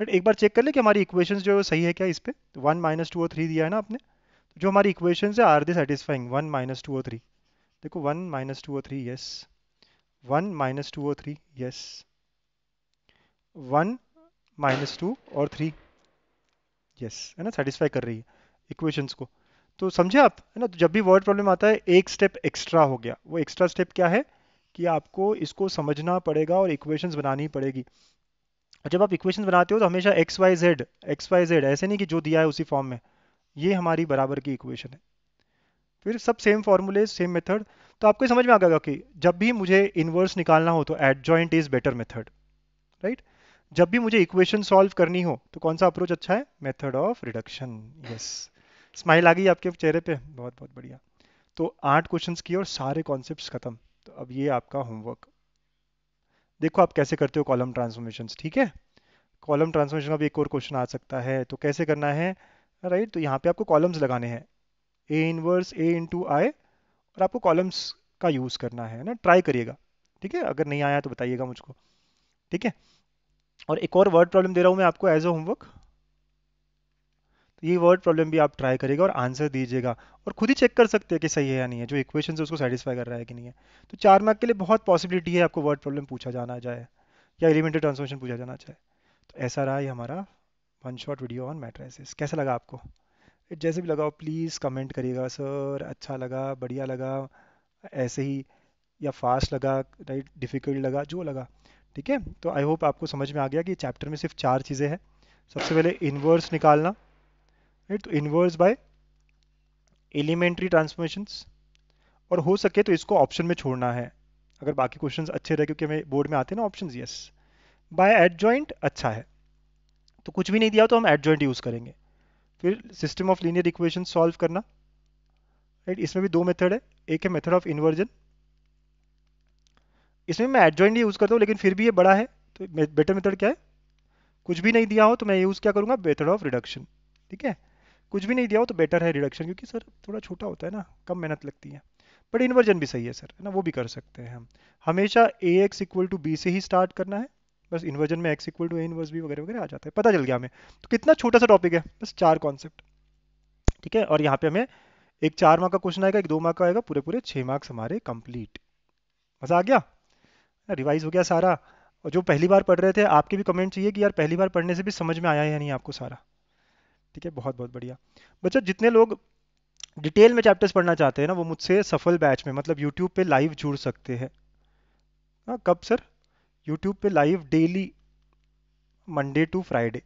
right एक बार चेक कर ले कि हमारी इक्वेशन जो है सही है क्या इस पर वन माइनस टू और थ्री दिया है ना आपने तो जो हमारी इक्वेशन है are they satisfying one minus two और थ्री देखो वन माइनस टू और three yes one minus two और three yes one minus two और थ्री यस है ना सेटिस्फाई कर रही है इक्वेशंस को तो समझे आप है ना तो जब भी वर्ड प्रॉब्लम आता है एक स्टेप एक्स्ट्रा हो गया वो एक्स्ट्रा स्टेप क्या है कि आपको इसको समझना पड़ेगा और इक्वेशंस बनानी पड़ेगी जब आप इक्वेशन बनाते हो तो हमेशा x Y z x Y z ऐसे नहीं कि जो दिया है उसी फॉर्म में ये हमारी बराबर की इक्वेशन है फिर सब सेम फॉर्मूले सेम मेथड तो आपको समझ में आ गया कि जब भी मुझे इन्वर्स निकालना हो तो adjoint is better method right जब भी मुझे इक्वेशन सॉल्व करनी हो तो कौन सा अप्रोच अच्छा है method of reduction yes smile आ गई आपके चेहरे पे बहुत बहुत बढ़िया तो आठ क्वेश्चंस की और सारे कॉन्सेप्ट्स खत्म तो अब ये आपका होमवर्क देखो आप कैसे करते हो कॉलम ट्रांसफॉर्मेशन ठीक है कॉलम ट्रांसफॉर्मेशन का भी एक और क्वेश्चन आ सकता है तो कैसे करना है राइट तो यहाँ पे आपको कॉलम्स लगाने हैं ए इनवर्स ए टू आई और आपको कॉलम्स का यूज़ करना है ना ट्राई करिएगा ठीक है अगर नहीं आया तो बताइएगा मुझको ठीक है और एक और वर्ड प्रॉब्लम दे रहा हूँ मैं आपको एज अ होमवर्क ये वर्ड प्रॉब्लम भी आप ट्राई करेगा और आंसर दीजिएगा और खुद ही चेक कर सकते हैं कि सही है या नहीं है जो इक्वेशन है उसको सेटिस्फाई कर रहा है कि नहीं है तो चार मार्क के लिए बहुत पॉसिबिलिटी है आपको वर्ड प्रॉब्लम पूछा जाना चाहे या एलिमेंट्री ट्रांसफॉर्मेशन पूछा जाना चाहे तो ऐसा रहा है हमारा one shot video on matrices कैसा लगा आपको जैसे भी लगाओ प्लीज़ कमेंट करिएगा सर अच्छा लगा बढ़िया लगा ऐसे ही या फास्ट लगा राइट डिफ़िकल्ट लगा जो लगा ठीक है तो आई होप आपको समझ में आ गया कि चैप्टर में सिर्फ चार चीज़ें हैं सबसे पहले इन्वर्स निकालना right? तो इन्वर्स बाय एलिमेंट्री ट्रांसफॉर्मेशंस और हो सके तो इसको ऑप्शन में छोड़ना है अगर बाकी क्वेश्चंस अच्छे रहे क्योंकि हमें बोर्ड में आते हैं ना option yes by adjoint अच्छा है तो कुछ भी नहीं दिया तो हम एड जॉइंट यूज़ करेंगे फिर system of linear equation solve करना राइट इसमें भी दो मेथड है एक है मेथड ऑफ इन्वर्जन इसमें मैं एडजॉइंट यूज़ करता हूँ लेकिन फिर भी ये बड़ा है तो बेटर मेथड क्या है कुछ भी नहीं दिया हो तो मैं यूज़ क्या करूंगा मेथड ऑफ रिडक्शन ठीक है कुछ भी नहीं दिया हो तो बेटर है रिडक्शन क्योंकि सर थोड़ा छोटा होता है ना कम मेहनत लगती है बट इन्वर्जन भी सही है सर है ना वो भी कर सकते हैं हम हमेशा A x equal to B से ही स्टार्ट करना है बस इन्वर्जन में x equal to A inverse B वगैरह वगैरह आ जाता है पता चल गया हमें तो कितना छोटा सा टॉपिक है बस चार कॉन्सेप्ट ठीक है और यहाँ पे हमें एक चार मार्क का क्वेश्चन आएगा एक दो मार्क का आएगा पूरे पूरे छः मार्क्स हमारे कंप्लीट मज़ा आ गया रिवाइज हो गया सारा और जो पहली बार पढ़ रहे थे आपके भी कमेंट चाहिए कि यार पहली बार पढ़ने से भी समझ में आया या नहीं आपको सारा ठीक है बहुत बहुत बढ़िया बच्चा जितने लोग डिटेल में चैप्टर्स पढ़ना चाहते हैं ना वो मुझसे सफल बैच में मतलब यूट्यूब पे लाइव जुड़ सकते हैं हाँ, कब सर यूट्यूब पे live daily Monday to Friday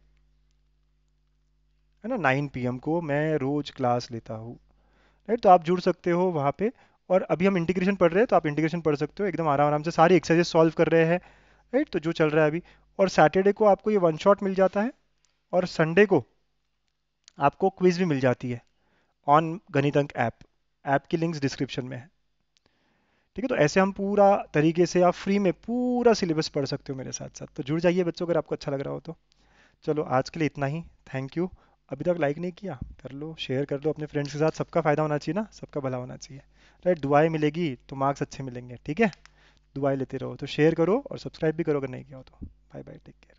है ना 9 पी को मैं रोज क्लास लेता हूँ राइट तो आप जुड़ सकते हो वहाँ पे और अभी हम इंटीग्रेशन पढ़ रहे हैं तो आप इंटीग्रेशन पढ़ सकते हो एकदम आराम आराम से सारी एक्सरसाइज सॉल्व कर रहे हैं राइट तो जो चल रहा है अभी और सैटरडे को आपको ये वन शॉट मिल जाता है और संडे को आपको क्विज भी मिल जाती है on Ganit Ank app app की लिंक्स डिस्क्रिप्शन में है ठीक है तो ऐसे हम पूरा तरीके से आप फ्री में पूरा सिलेबस पढ़ सकते हो मेरे साथ साथ तो जुड़ जाइए बच्चों अगर आपको अच्छा लग रहा हो तो चलो आज के लिए इतना ही थैंक यू अभी तक लाइक नहीं किया कर लो शेयर कर लो अपने फ्रेंड्स के साथ सबका फ़ायदा होना चाहिए ना सबका भला होना चाहिए राइट दुआएं मिलेगी तो मार्क्स अच्छे मिलेंगे ठीक है दुआएं लेते रहो तो शेयर करो और सब्सक्राइब भी करो अगर नहीं किया हो तो बाय बाय टेक केयर